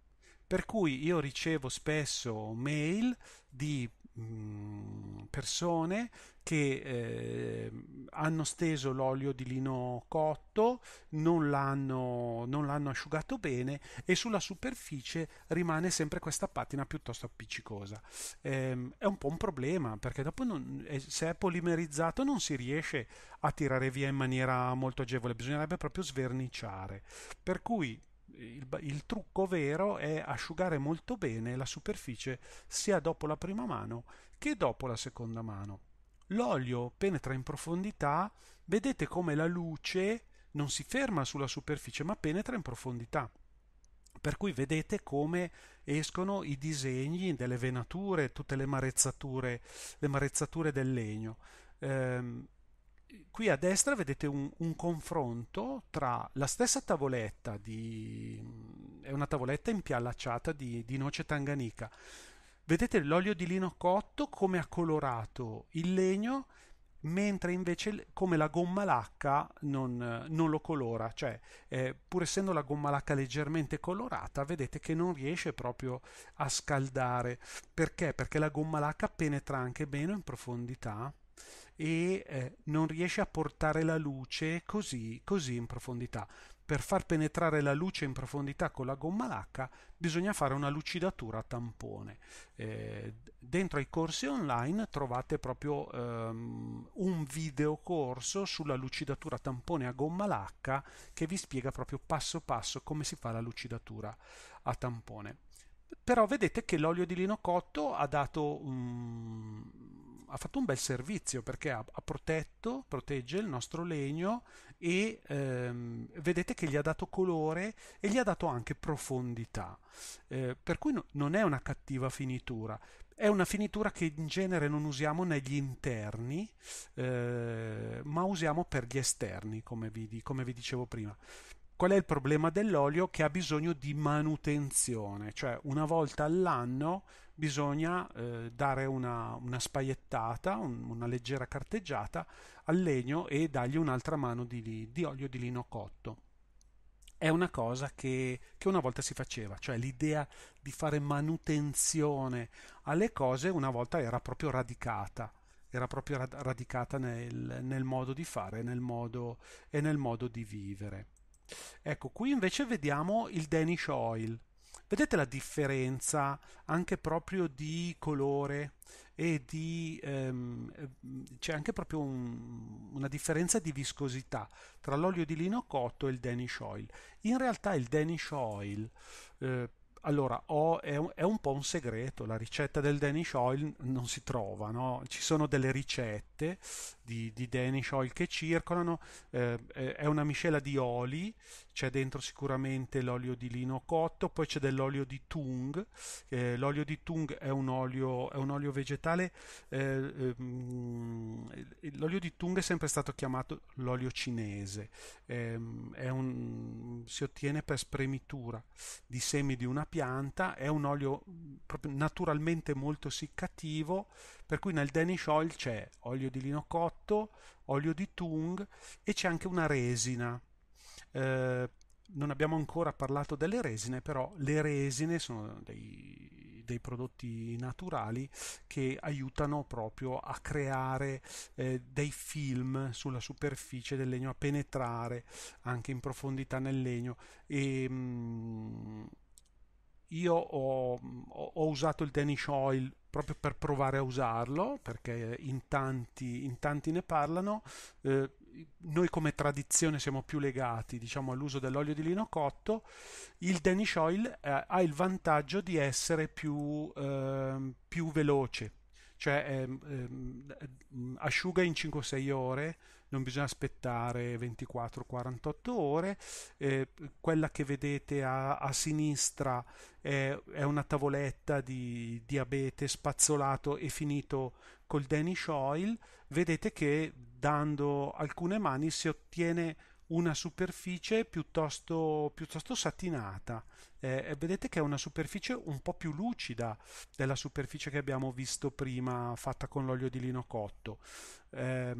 Speaker 1: Per cui io ricevo spesso mail di mm, persone che eh, hanno steso l'olio di lino cotto, non l'hanno, non l'hanno asciugato bene e sulla superficie rimane sempre questa patina piuttosto appiccicosa. Eh, è un po' un problema perché dopo non, eh, se è polimerizzato non si riesce a tirare via in maniera molto agevole, bisognerebbe proprio sverniciare. Per cui il, il trucco vero è asciugare molto bene la superficie sia dopo la prima mano che dopo la seconda mano. L'olio penetra in profondità, vedete come la luce non si ferma sulla superficie ma penetra in profondità. Per cui vedete come escono i disegni delle venature, tutte le marezzature, le marezzature del legno. Ehm, qui a destra vedete un, un, confronto tra la stessa tavoletta di è una tavoletta impiallacciata di, di noce tanganica vedete l'olio di lino cotto come ha colorato il legno mentre invece come la gomma lacca non, non lo colora cioè eh, pur essendo la gomma lacca leggermente colorata vedete che non riesce proprio a scaldare perché? perché la gomma lacca penetra anche meno in profondità e eh, non riesce a portare la luce così, così in profondità. Per far penetrare la luce in profondità con la gomma lacca bisogna fare una lucidatura a tampone. Eh, dentro ai corsi online trovate proprio ehm, un video corso sulla lucidatura tampone a gomma lacca che vi spiega proprio passo passo come si fa la lucidatura a tampone però vedete che l'olio di lino cotto ha dato um, ha fatto un bel servizio perché ha, ha protetto, protegge il nostro legno e ehm, vedete che gli ha dato colore e gli ha dato anche profondità. Eh, per cui no, non è una cattiva finitura, è una finitura che in genere non usiamo negli interni, eh, ma usiamo per gli esterni, come vi, come vi dicevo prima. Qual è il problema dell'olio? Che ha bisogno di manutenzione, cioè una volta all'anno bisogna eh, dare una, una spaiettata, un, una leggera carteggiata al legno e dargli un'altra mano di, di olio di lino cotto è una cosa che, che, una volta si faceva, cioè l'idea di fare manutenzione alle cose una volta era proprio radicata, era proprio radicata nel, nel modo di fare nel modo, e nel modo di vivere. Ecco, qui invece vediamo il Danish Oil. Vedete la differenza anche proprio di colore e di... Ehm, eh, c'è anche proprio un, una differenza di viscosità tra l'olio di lino cotto e il Danish Oil. In realtà il Danish Oil... Eh, allora, oh, è, un, è, un, po' un segreto, la ricetta del Danish Oil non si trova, no? ci sono delle ricette di, di Danish Oil che circolano, eh, è una miscela di oli, c'è dentro sicuramente l'olio di lino cotto, poi c'è dell'olio di tung, eh, l'olio di tung è un olio, è un olio vegetale, eh, ehm, l'olio di tung è sempre stato chiamato l'olio cinese, ehm, un, si ottiene per spremitura di semi di una pianta, è un olio naturalmente molto siccativo, per cui nel Danish Oil c'è olio di lino cotto, olio di tung e c'è anche una resina. Eh, non abbiamo ancora parlato delle resine, però le resine sono dei, dei prodotti naturali che aiutano proprio a creare eh, dei film sulla superficie del legno, a penetrare anche in profondità nel legno. E, mh, mm, io ho, ho, usato il Danish Oil proprio per provare a usarlo, perché in tanti, in tanti ne parlano. Eh, noi come tradizione siamo più legati diciamo, all'uso dell'olio di lino cotto. Il Danish Oil eh, ha il vantaggio di essere più, ehm, più veloce, cioè ehm, ehm, asciuga in 5-6 ore non bisogna aspettare 24-48 ore, eh, quella che vedete a, a sinistra è, è, una tavoletta di diabete spazzolato e finito col Danish Oil, vedete che dando alcune mani si ottiene una superficie piuttosto, piuttosto satinata. Eh, vedete che è una superficie un po' più lucida della superficie che abbiamo visto prima fatta con l'olio di lino cotto. Eh,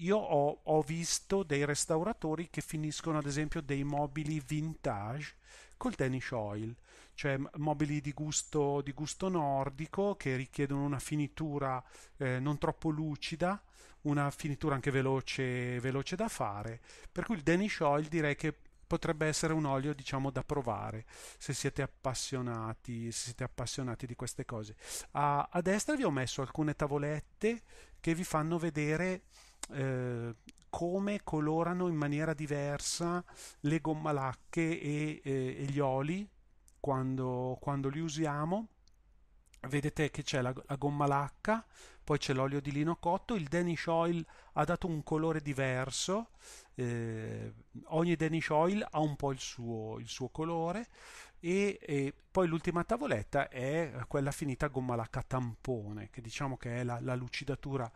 Speaker 1: io ho, ho, visto dei restauratori che finiscono ad esempio dei mobili vintage col Danish Oil, cioè mobili di gusto, di gusto nordico che richiedono una finitura eh, non troppo lucida una finitura anche veloce, veloce da fare, per cui il Danish Oil direi che potrebbe essere un olio diciamo da provare se siete appassionati, se siete appassionati di queste cose a, a, destra vi ho messo alcune tavolette che vi fanno vedere eh, come colorano in maniera diversa le gommalacche e, e, eh, e gli oli quando, quando li usiamo vedete che c'è la, la, gomma lacca, poi c'è l'olio di lino cotto, il Danish Oil ha dato un colore diverso, eh, ogni Danish Oil ha un po' il suo, il suo colore e, e, poi l'ultima tavoletta è quella finita gomma lacca tampone, che diciamo che è la, la lucidatura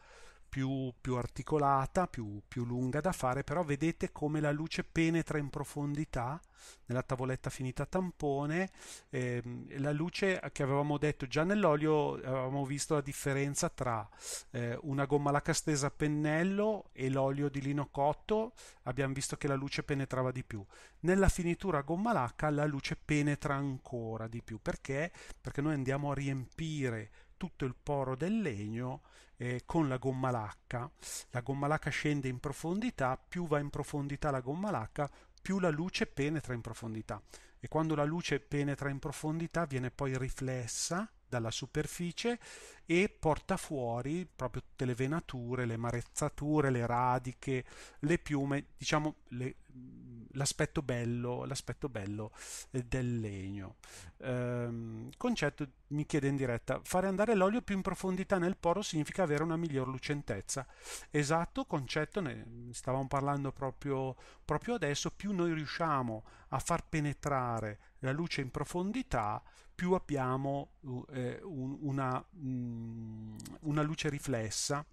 Speaker 1: più, più articolata, più, più, lunga da fare, però vedete come la luce penetra in profondità nella tavoletta finita a tampone, eh, la luce che avevamo detto già nell'olio, avevamo visto la differenza tra eh, una gomma lacca stesa a pennello e l'olio di lino cotto, abbiamo visto che la luce penetrava di più. Nella finitura gomma lacca la luce penetra ancora di più, perché? Perché noi andiamo a riempire tutto il poro del legno eh, con la gomma lacca. La gomma lacca scende in profondità, più va in profondità la gomma lacca, più la luce penetra in profondità. E quando la luce penetra in profondità viene poi riflessa dalla superficie e porta fuori proprio tutte le venature, le marezzature, le radiche, le piume, diciamo le, l'aspetto bello, l'aspetto bello eh, del legno. Ehm, concetto mi chiede in diretta, fare andare l'olio più in profondità nel poro significa avere una miglior lucentezza. Esatto, concetto, ne stavamo parlando proprio, proprio adesso, più noi riusciamo a far penetrare la luce in profondità, più abbiamo uh, eh, un, una, mh, mm, una luce riflessa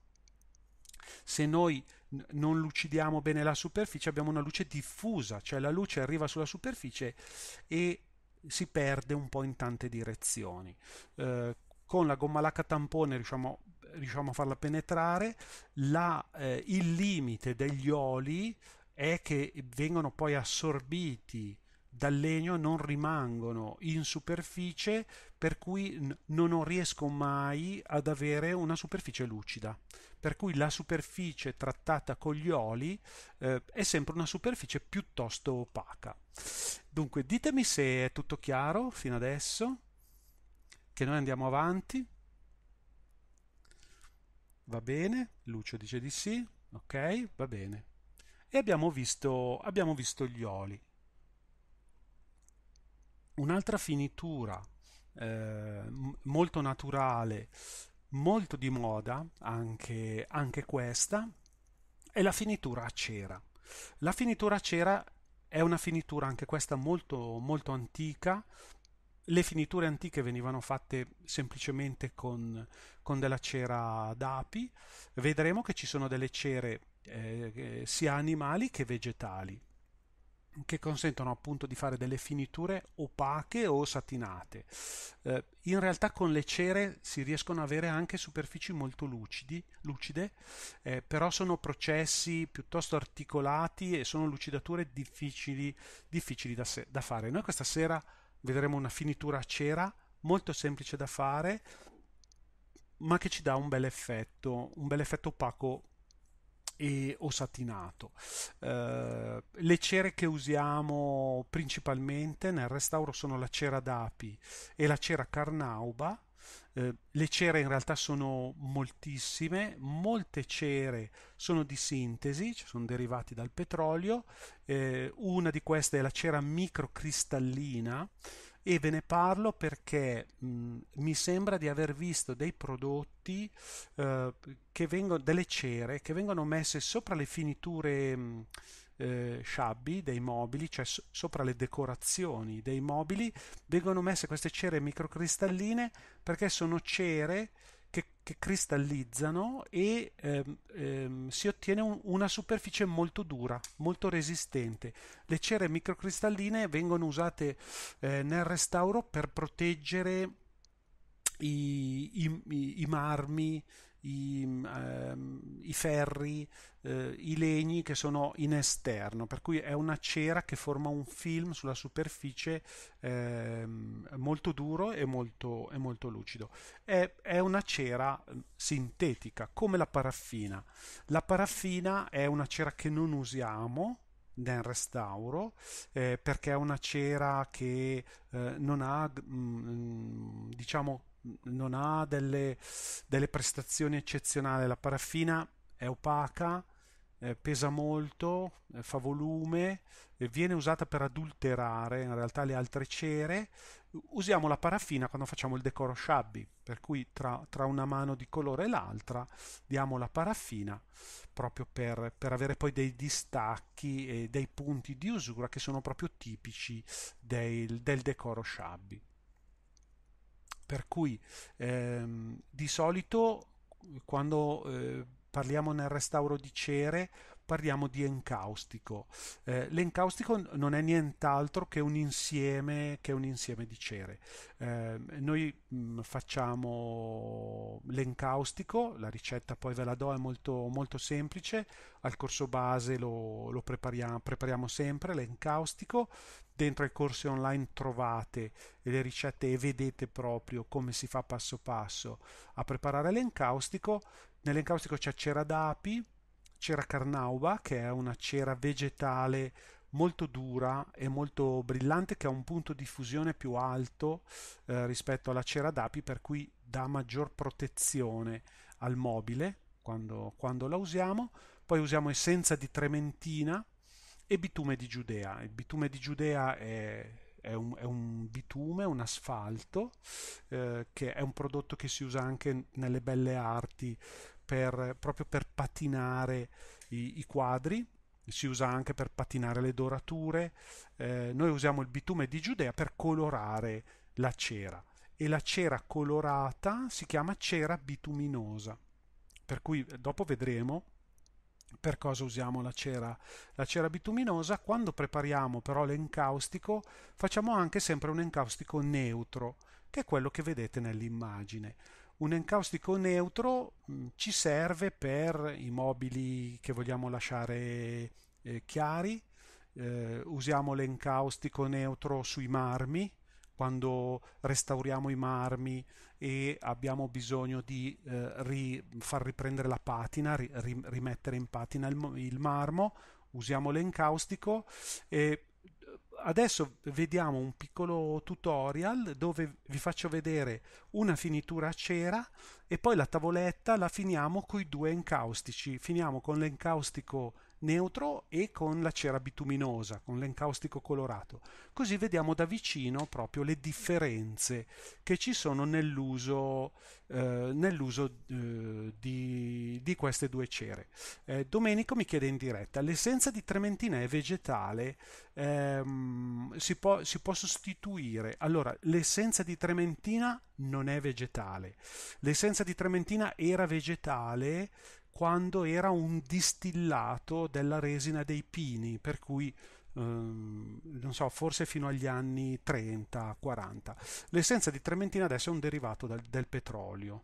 Speaker 1: se noi non lucidiamo bene la superficie abbiamo una luce diffusa, cioè la luce arriva sulla superficie e si perde un po' in tante direzioni. Eh, con la gomma lacca tampone riusciamo, riusciamo a farla penetrare, la, eh, il limite degli oli è che vengono poi assorbiti dal legno non rimangono in superficie per cui non riesco mai ad avere una superficie lucida per cui la superficie trattata con gli oli eh, è sempre una superficie piuttosto opaca dunque ditemi se è tutto chiaro fino adesso che noi andiamo avanti va bene Lucio dice di sì ok va bene e abbiamo visto, abbiamo visto gli oli un'altra finitura eh, molto naturale, molto di moda anche, anche questa, è la finitura a cera. La finitura a cera è una finitura anche questa molto, molto antica. Le finiture antiche venivano fatte semplicemente con, con della cera d'api. Vedremo che ci sono delle cere eh, eh sia animali che vegetali che consentono appunto di fare delle finiture opache o satinate. Eh, in realtà con le cere si riescono ad avere anche superfici molto lucidi, lucide, eh, però sono processi piuttosto articolati e sono lucidature difficili, difficili da, se- da fare. Noi questa sera vedremo una finitura a cera molto semplice da fare, ma che ci dà un bel effetto, un bel effetto opaco e, o satinato. Eh, le cere che usiamo principalmente nel restauro sono la cera d'api e la cera carnauba. Eh, le cere in realtà sono moltissime, molte cere sono di sintesi, cioè sono derivati dal petrolio, eh, una di queste è la cera microcristallina, e ve ne parlo perché mh, mi sembra di aver visto dei prodotti eh, che vengono, delle cere che vengono messe sopra le finiture mh, eh, shabby dei mobili, cioè so, sopra le decorazioni dei mobili, vengono messe queste cere microcristalline perché sono cere che, che cristallizzano e ehm, ehm, si ottiene un, una superficie molto dura, molto resistente. Le cere microcristalline vengono usate eh, nel restauro per proteggere i, i, i marmi i, mm, ehm, i ferri, eh, i legni che sono in esterno, per cui è una cera che forma un film sulla superficie ehm, molto duro e molto, e molto lucido. È, è, una cera mm, sintetica, come la paraffina. La paraffina è una cera che non usiamo nel restauro eh, perché è una cera che eh, non ha mh, mm, diciamo non ha delle, delle prestazioni eccezionali. La paraffina è opaca, eh, pesa molto, eh, fa volume, e eh, viene usata per adulterare in realtà le altre cere. Usiamo la paraffina quando facciamo il decoro shabby, per cui tra, tra una mano di colore e l'altra diamo la paraffina proprio per, per avere poi dei distacchi e dei punti di usura che sono proprio tipici del, del decoro shabby per cui ehm, di solito quando eh, parliamo nel restauro di cere parliamo di encaustico eh, l'encaustico non è nient'altro che un insieme, che un insieme di cere eh, noi mh, mm, facciamo l'encaustico la ricetta poi ve la do è molto, molto semplice al corso base lo, lo prepariamo, prepariamo sempre l'encaustico dentro ai corsi online trovate le ricette e vedete proprio come si fa passo passo a preparare l'encaustico. Nell'encaustico c'è cera d'api, cera carnauba, che è una cera vegetale molto dura e molto brillante che ha un punto di fusione più alto eh, rispetto alla cera d'api per cui dà maggior protezione al mobile quando, quando la usiamo poi usiamo essenza di trementina e bitume di Giudea. Il bitume di Giudea è, è, un, è un, bitume, un asfalto, eh, che è un prodotto che si usa anche nelle belle arti per, proprio per patinare i, i quadri si usa anche per patinare le dorature. Eh, noi usiamo il bitume di Giudea per colorare la cera e la cera colorata si chiama cera bituminosa. Per cui eh, dopo vedremo per cosa usiamo la cera? La cera bituminosa, quando prepariamo però l'encaustico, facciamo anche sempre un encaustico neutro, che è quello che vedete nell'immagine. Un encaustico neutro mh, mm, ci serve per i mobili che vogliamo lasciare eh, chiari, eh, usiamo l'encaustico neutro sui marmi, quando restauriamo i marmi e abbiamo bisogno di eh, ri, far riprendere la patina, ri, rimettere in patina il, il marmo, usiamo l'encaustico e adesso vediamo un piccolo tutorial dove vi faccio vedere una finitura a cera e poi la tavoletta la finiamo con i due encaustici. Finiamo con l'encaustico neutro e con la cera bituminosa, con l'encaustico colorato. Così vediamo da vicino proprio le differenze che ci sono nell'uso, eh, nell'uso eh, di, di, queste due cere. Eh, Domenico mi chiede in diretta, l'essenza di trementina è vegetale, ehm, si, può, si può sostituire? Allora, l'essenza di trementina non è vegetale. L'essenza di trementina era vegetale quando era un distillato della resina dei pini, per cui ehm, non so, forse fino agli anni 30-40. L'essenza di trementina adesso è un derivato del, del petrolio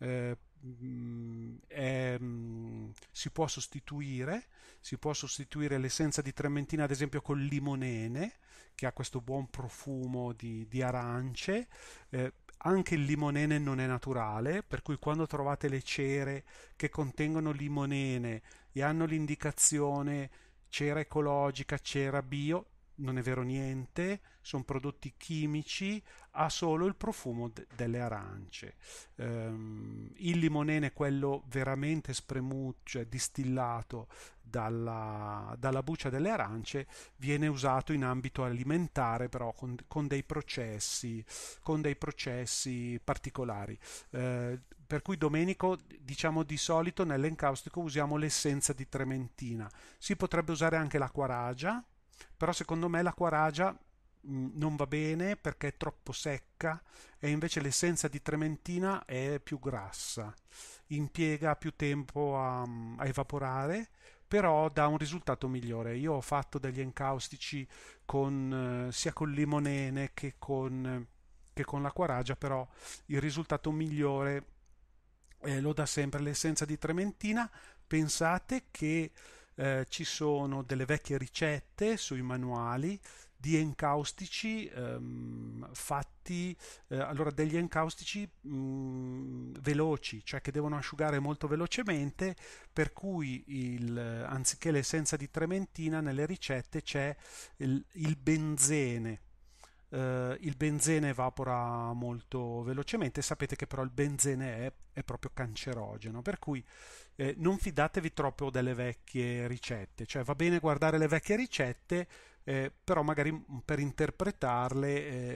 Speaker 1: eh, mm, è, mm, si, può sostituire, si può sostituire l'essenza di trementina ad esempio con limonene che ha questo buon profumo di, di arance eh, anche il limonene non è naturale, per cui quando trovate le cere che contengono limonene e hanno l'indicazione cera ecologica, cera bio, non è vero niente, sono prodotti chimici, ha solo il profumo de- delle arance. Um, il limonene, quello veramente spremuto, cioè distillato dalla, dalla, buccia delle arance, viene usato in ambito alimentare, però con, con, dei, processi, con dei, processi, particolari. Uh, per cui Domenico diciamo di solito nell'encaustico usiamo l'essenza di trementina si potrebbe usare anche l'acquaragia però secondo me l'acqua quaragia mm, non va bene perché è troppo secca e invece l'essenza di trementina è più grassa, impiega più tempo a, a evaporare, però dà un risultato migliore. Io ho fatto degli encaustici con, eh, sia con limonene che con, eh, che con la quaragia, però il risultato migliore eh, lo dà sempre l'essenza di trementina. Pensate che eh, ci sono delle vecchie ricette sui manuali di encaustici ehm, fatti, eh, allora degli encaustici mh, mm, veloci, cioè che devono asciugare molto velocemente, per cui il, anziché l'essenza di trementina nelle ricette c'è il, il benzene, Uh, il benzene evapora molto velocemente, sapete che però il benzene è, è proprio cancerogeno, per cui eh, non fidatevi troppo delle vecchie ricette, cioè va bene guardare le vecchie ricette, eh, però magari per interpretarle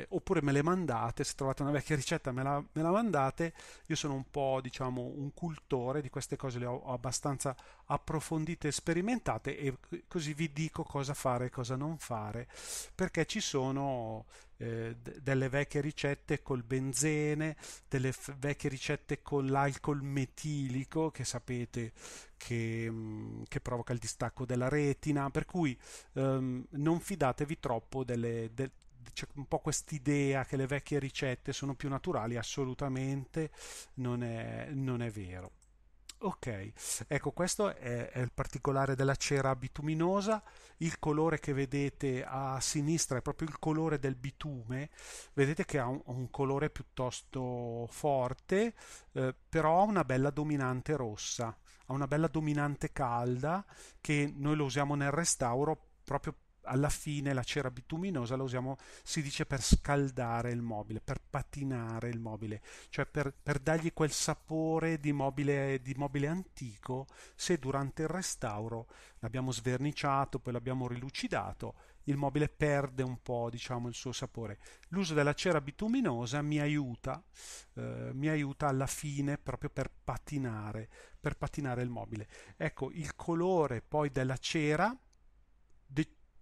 Speaker 1: eh, oppure me le mandate, se trovate una vecchia ricetta me la, me la, mandate, io sono un po' diciamo un cultore di queste cose, le ho, ho abbastanza approfondite e sperimentate e così vi dico cosa fare e cosa non fare, perché ci sono eh, delle vecchie ricette col benzene, delle f- vecchie ricette con l'alcol metilico che sapete che, mm, che, provoca il distacco della retina, per cui ehm, non fidatevi troppo delle, de- c'è un po' quest'idea che le vecchie ricette sono più naturali, assolutamente non è, non è vero. Ok, ecco questo è, è, il particolare della cera bituminosa, il colore che vedete a sinistra è proprio il colore del bitume, vedete che ha un, un colore piuttosto forte, eh, però ha una bella dominante rossa, ha una bella dominante calda che noi lo usiamo nel restauro proprio alla fine la cera bituminosa la usiamo, si dice, per scaldare il mobile, per patinare il mobile, cioè per, per dargli quel sapore di mobile, di mobile, antico se durante il restauro l'abbiamo sverniciato, poi l'abbiamo rilucidato, il mobile perde un po' diciamo, il suo sapore. L'uso della cera bituminosa mi aiuta, eh, mi aiuta alla fine proprio per patinare, per patinare il mobile. Ecco, il colore poi della cera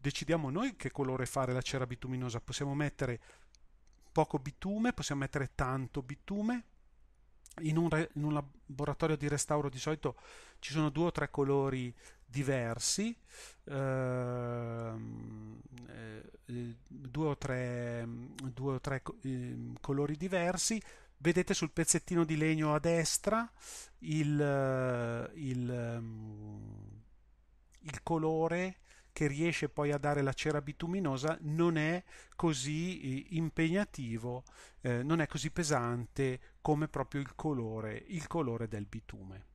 Speaker 1: decidiamo noi che colore fare la cera bituminosa. Possiamo mettere poco bitume, possiamo mettere tanto bitume. In un, re, in un, laboratorio di restauro di solito ci sono due o tre colori diversi, eh, eh, due o tre, due o tre eh, colori diversi. Vedete sul pezzettino di legno a destra il, il, ehm, il colore che riesce poi a dare la cera bituminosa non è così eh, impegnativo, eh, non è così pesante come proprio il colore, il colore del bitume.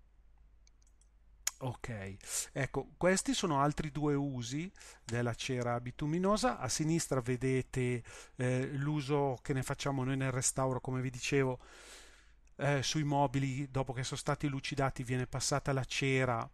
Speaker 1: Ok, ecco, questi sono altri due usi della cera bituminosa. A sinistra vedete eh, l'uso che ne facciamo noi nel restauro, come vi dicevo, eh, sui mobili, dopo che sono stati lucidati, viene passata la cera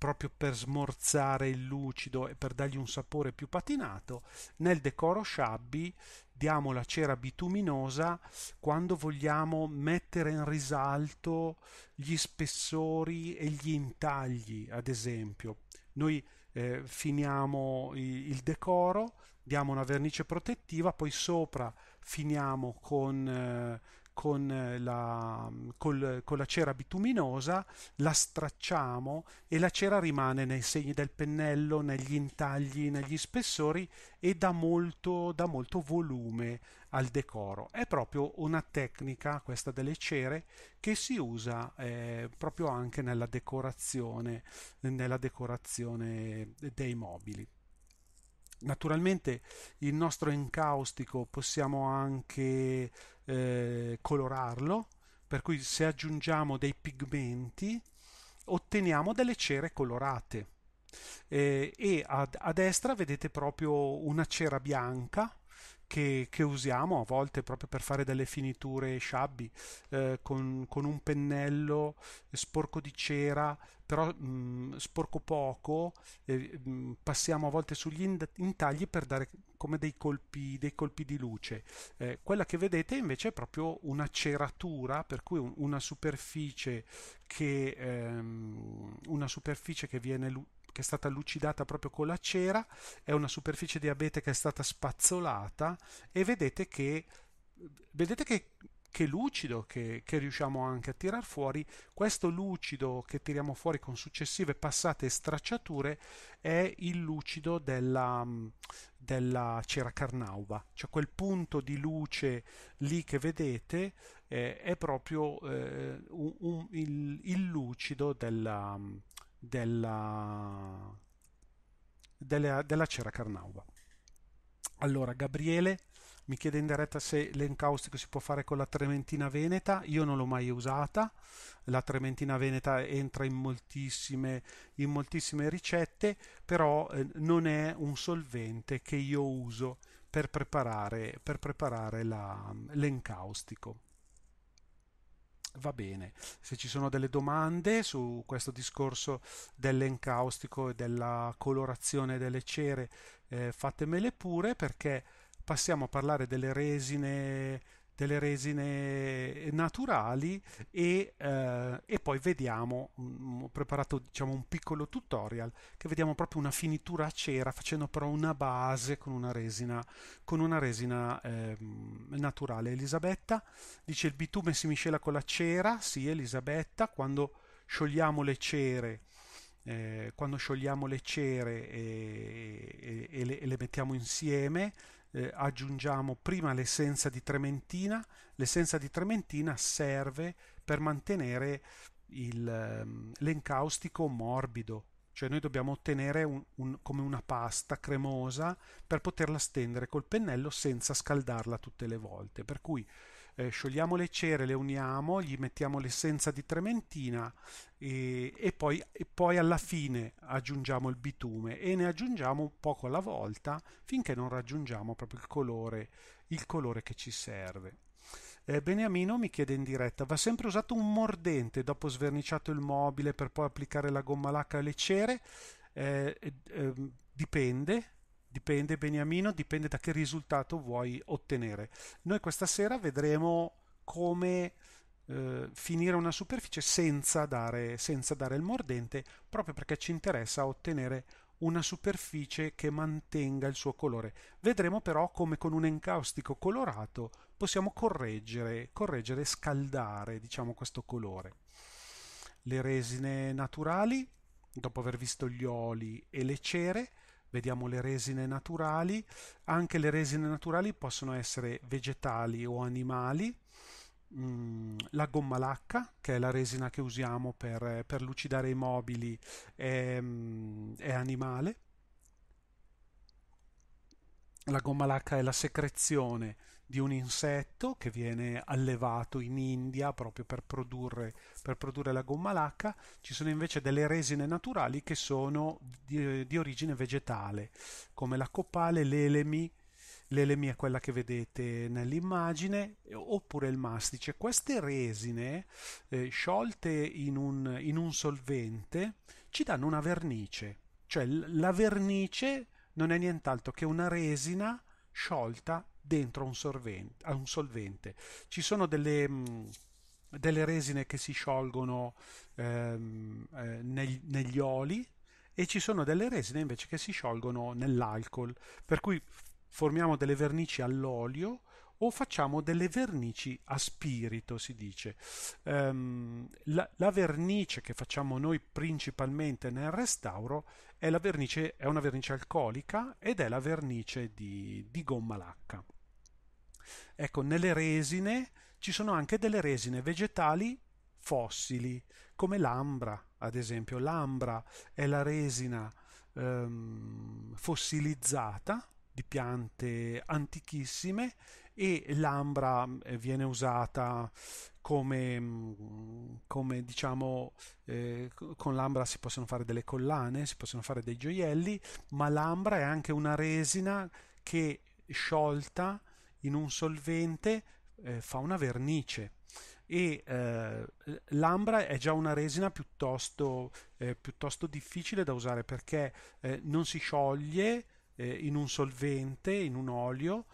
Speaker 1: proprio per smorzare il lucido e per dargli un sapore più patinato, nel decoro shabby diamo la cera bituminosa quando vogliamo mettere in risalto gli spessori e gli intagli, ad esempio. Noi eh, finiamo il decoro, diamo una vernice protettiva, poi sopra finiamo con eh, con eh, la, col, con la cera bituminosa, la stracciamo e la cera rimane nei segni del pennello, negli intagli, negli spessori e dà molto, dà molto volume al decoro. È proprio una tecnica, questa delle cere, che si usa eh, proprio anche nella decorazione, nella decorazione dei mobili. Naturalmente il nostro incaustico possiamo anche eh, colorarlo, per cui se aggiungiamo dei pigmenti otteniamo delle cere colorate. Eh, e a, a destra vedete proprio una cera bianca che, che, usiamo a volte proprio per fare delle finiture sciabbi eh, con, con, un pennello sporco di cera però mh, mm, sporco poco eh, mh, mm, passiamo a volte sugli intagli per dare come dei colpi, dei colpi di luce eh, quella che vedete invece è proprio una ceratura per cui un, una superficie che ehm, una superficie che viene lu- che è stata lucidata proprio con la cera, è una superficie di abete che è stata spazzolata e vedete che, vedete che, che lucido che, che riusciamo anche a tirar fuori, questo lucido che tiriamo fuori con successive passate e stracciature è il lucido della, della cera carnauba, cioè quel punto di luce lì che vedete eh, è proprio eh, un, un, il, il, lucido della della, della, della cera carnauba. Allora, Gabriele mi chiede in diretta se l'encaustico si può fare con la trementina veneta. Io non l'ho mai usata. La trementina veneta entra in moltissime, in moltissime ricette, però eh, non è un solvente che io uso per preparare, per preparare la, l'encaustico. Va bene, se ci sono delle domande su questo discorso dell'encaustico e della colorazione delle cere, eh, fatemele pure perché passiamo a parlare delle resine delle resine naturali e, eh, e poi vediamo, mm, ho preparato diciamo un piccolo tutorial che vediamo proprio una finitura a cera facendo però una base con una resina, con una resina eh, naturale. Elisabetta dice il bitume si miscela con la cera, sì Elisabetta, quando sciogliamo le cere eh, quando sciogliamo le cere e, e, e, le, e, le, mettiamo insieme eh, aggiungiamo prima l'essenza di trementina. L'essenza di trementina serve per mantenere il, ehm, l'encaustico morbido, cioè noi dobbiamo ottenere un, un, come una pasta cremosa per poterla stendere col pennello senza scaldarla tutte le volte. Per cui eh, sciogliamo le cere, le uniamo, gli mettiamo l'essenza di trementina e, e, poi, e poi alla fine aggiungiamo il bitume e ne aggiungiamo un poco alla volta finché non raggiungiamo proprio il colore, il colore che ci serve. Eh, Beniamino mi chiede in diretta: va sempre usato un mordente dopo sverniciato il mobile per poi applicare la gomma lacca alle cere? Eh, eh, dipende, Dipende Beniamino, dipende da che risultato vuoi ottenere. Noi questa sera vedremo come eh, finire una superficie senza dare, senza dare il mordente, proprio perché ci interessa ottenere una superficie che mantenga il suo colore. Vedremo però come con un encaustico colorato possiamo correggere, correggere scaldare diciamo, questo colore. Le resine naturali, dopo aver visto gli oli e le cere, vediamo le resine naturali, anche le resine naturali possono essere vegetali o animali, mm, la gomma lacca, che è la resina che usiamo per, per lucidare i mobili, è, mm, è animale la gomma lacca è la secrezione di un insetto che viene allevato in India proprio per produrre, per produrre la gomma lacca. Ci sono invece delle resine naturali che sono di, di origine vegetale, come la copale, l'elemi, l'elemi è quella che vedete nell'immagine, oppure il mastice. Queste resine eh, sciolte in un, in un solvente ci danno una vernice, cioè la vernice non è nient'altro che una resina sciolta dentro un, sorvente, un solvente. Ci sono delle, mm, delle resine che si sciolgono ehm, eh, neg- negli oli e ci sono delle resine invece che si sciolgono nell'alcol, per cui formiamo delle vernici all'olio o facciamo delle vernici a spirito, si dice. Um, la, la, vernice che facciamo noi principalmente nel restauro è, vernice, è una vernice alcolica ed è la vernice di, di gomma lacca. Ecco, nelle resine ci sono anche delle resine vegetali fossili, come l'ambra, ad esempio. L'ambra è la resina ehm, fossilizzata di piante antichissime e l'ambra eh, viene usata come, come diciamo eh, con l'ambra si possono fare delle collane, si possono fare dei gioielli, ma l'ambra è anche una resina che sciolta in un solvente eh, fa una vernice e eh, l'ambra è già una resina piuttosto, eh, piuttosto difficile da usare perché eh, non si scioglie eh, in un solvente, in un olio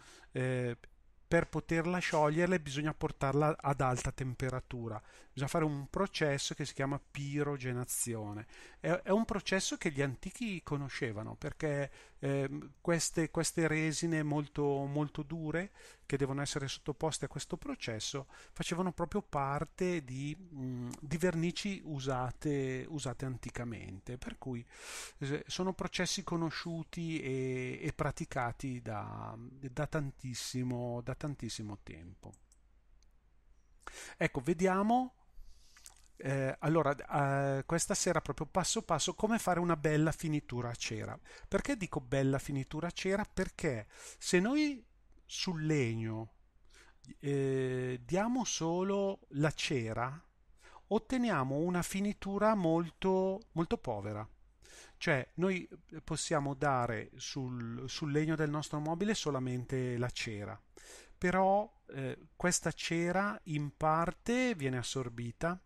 Speaker 1: per poterla sciogliere bisogna portarla ad alta temperatura bisogna fare un processo che si chiama pirogenazione. È, è un processo che gli antichi conoscevano perché eh, queste, queste, resine molto, molto dure che devono essere sottoposte a questo processo facevano proprio parte di, mh, mm, di vernici usate, usate, anticamente, per cui eh, sono processi conosciuti e, e praticati da, da, tantissimo, da tantissimo tempo. Ecco, vediamo eh, allora, eh, questa sera proprio passo passo come fare una bella finitura a cera. Perché dico bella finitura a cera? Perché se noi sul legno eh, diamo solo la cera, otteniamo una finitura molto, molto povera. Cioè, noi possiamo dare sul, sul, legno del nostro mobile solamente la cera, però eh, questa cera in parte viene assorbita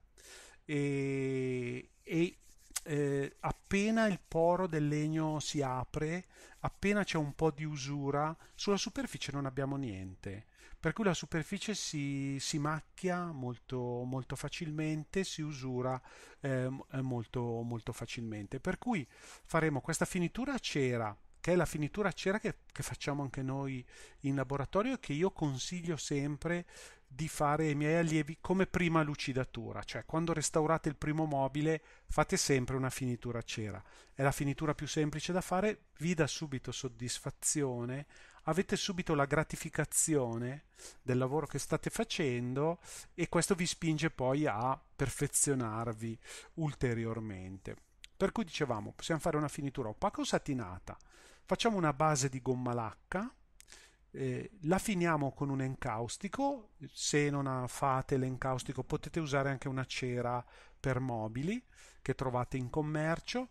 Speaker 1: e, e eh, appena il poro del legno si apre, appena c'è un po' di usura, sulla superficie non abbiamo niente, per cui la superficie si, si macchia molto, molto, facilmente, si usura ehm, eh, molto, molto, facilmente. Per cui faremo questa finitura a cera, che è la finitura a cera che, che facciamo anche noi in laboratorio e che io consiglio sempre di fare ai miei allievi come prima lucidatura, cioè quando restaurate il primo mobile fate sempre una finitura cera. È la finitura più semplice da fare, vi dà subito soddisfazione, avete subito la gratificazione del lavoro che state facendo e questo vi spinge poi a perfezionarvi ulteriormente. Per cui dicevamo, possiamo fare una finitura opaca o satinata. Facciamo una base di gomma lacca eh, la finiamo con un encaustico, se non fate l'encaustico potete usare anche una cera per mobili che trovate in commercio.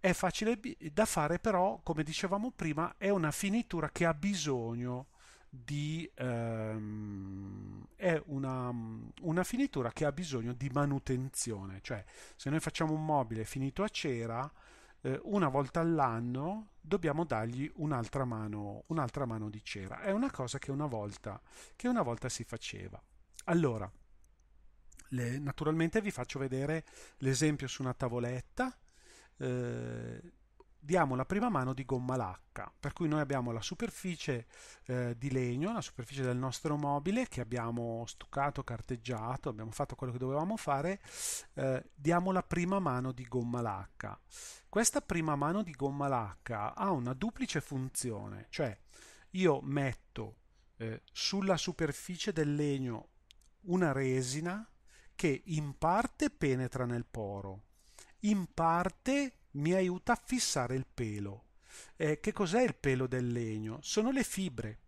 Speaker 1: È facile da fare però, come dicevamo prima, è una finitura che ha bisogno di... Ehm, è una, una finitura che ha bisogno di manutenzione, cioè se noi facciamo un mobile finito a cera, eh, una volta all'anno dobbiamo dargli un'altra mano, un'altra mano di cera. È una cosa che una volta, che una volta si faceva. Allora, le, naturalmente vi faccio vedere l'esempio su una tavoletta. Eh, diamo la prima mano di gomma lacca, per cui noi abbiamo la superficie eh, di legno, la superficie del nostro mobile che abbiamo stuccato, carteggiato, abbiamo fatto quello che dovevamo fare, eh, diamo la prima mano di gomma lacca. Questa prima mano di gomma lacca ha una duplice funzione, cioè io metto eh, sulla superficie del legno una resina che in parte penetra nel poro, in parte mi aiuta a fissare il pelo. Eh, che cos'è il pelo del legno? Sono le fibre.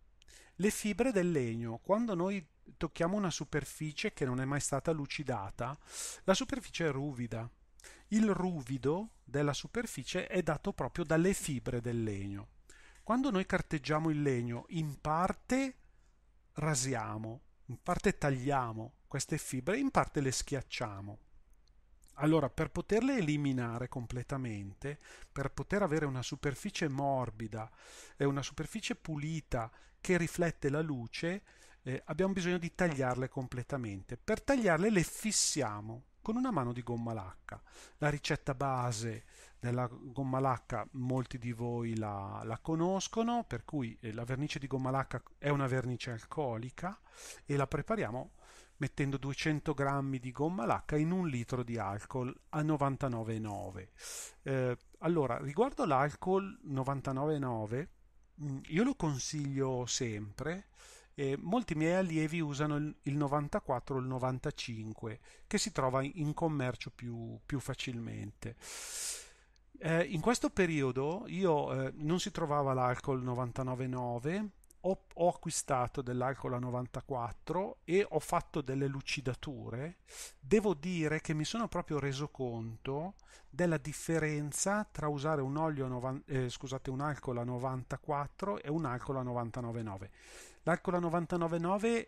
Speaker 1: Le fibre del legno, quando noi tocchiamo una superficie che non è mai stata lucidata, la superficie è ruvida. Il ruvido della superficie è dato proprio dalle fibre del legno. Quando noi carteggiamo il legno, in parte rasiamo, in parte tagliamo queste fibre, in parte le schiacciamo. Allora, per poterle eliminare completamente, per poter avere una superficie morbida e una superficie pulita che riflette la luce, eh, abbiamo bisogno di tagliarle completamente. Per tagliarle le fissiamo con una mano di gomma lacca. La ricetta base della gomma lacca molti di voi la, la, conoscono, per cui eh, la vernice di gomma lacca è una vernice alcolica e la prepariamo mettendo 200 grammi di gomma lacca in un litro di alcol a 99,9. Eh, allora, riguardo l'alcol 99,9, mm, io lo consiglio sempre. E molti miei allievi usano il, il 94 o il 95 che si trova in commercio più, più facilmente. Eh, in questo periodo io eh, non si trovava l'alcol 99,9 ho, ho acquistato dell'alcol a 94 e ho fatto delle lucidature, devo dire che mi sono proprio reso conto della differenza tra usare un, olio novan- eh, scusate, un alcol a 94 e un alcol a 99,9. L'alcol a 99,9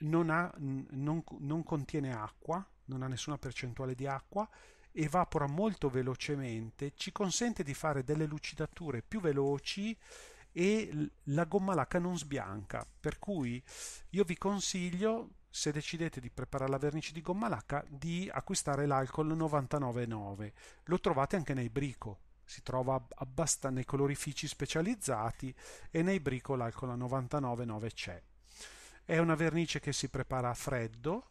Speaker 1: non, ha, non, non contiene acqua, non ha nessuna percentuale di acqua, evapora molto velocemente, ci consente di fare delle lucidature più veloci e la gomma lacca non sbianca, per cui io vi consiglio se decidete di preparare la vernice di gomma lacca di acquistare l'alcol 99,9 lo trovate anche nei brico si trova abbast- nei colorifici specializzati e nei brico l'alcol 99,9 c'è è una vernice che si prepara a freddo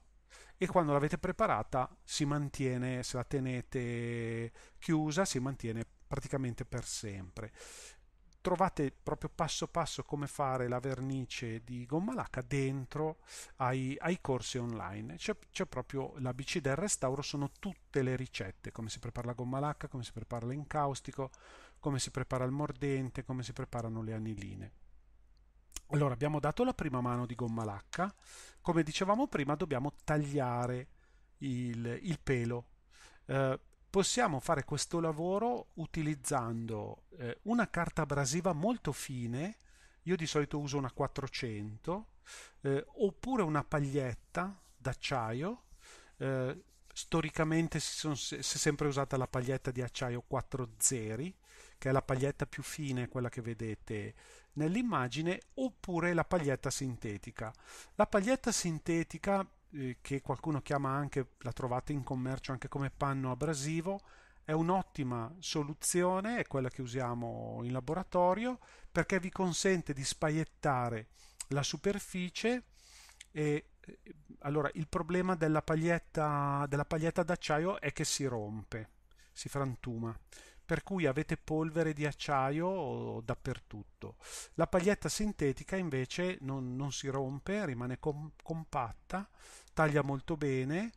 Speaker 1: e quando l'avete preparata si mantiene se la tenete chiusa si mantiene praticamente per sempre trovate proprio passo passo come fare la vernice di gomma lacca dentro ai, ai corsi online. C'è, c'è proprio l'ABC del restauro, sono tutte le ricette, come si prepara la gomma lacca, come si prepara l'incaustico, come si prepara il mordente, come si preparano le aniline. Allora, abbiamo dato la prima mano di gomma lacca, come dicevamo prima dobbiamo tagliare il, il pelo. Eh, possiamo fare questo lavoro utilizzando eh, una carta abrasiva molto fine, io di solito uso una 400, eh, oppure una paglietta d'acciaio, eh, storicamente si, sono, si, è sempre usata la paglietta di acciaio 4 40 che è la paglietta più fine quella che vedete nell'immagine oppure la paglietta sintetica la paglietta sintetica eh, che qualcuno chiama anche, la trovate in commercio anche come panno abrasivo, è un'ottima soluzione, è quella che usiamo in laboratorio, perché vi consente di spaiettare la superficie e eh, allora il problema della paglietta, della paglietta d'acciaio è che si rompe, si frantuma, per cui avete polvere di acciaio dappertutto. La paglietta sintetica invece non, non si rompe, rimane com- compatta taglia molto bene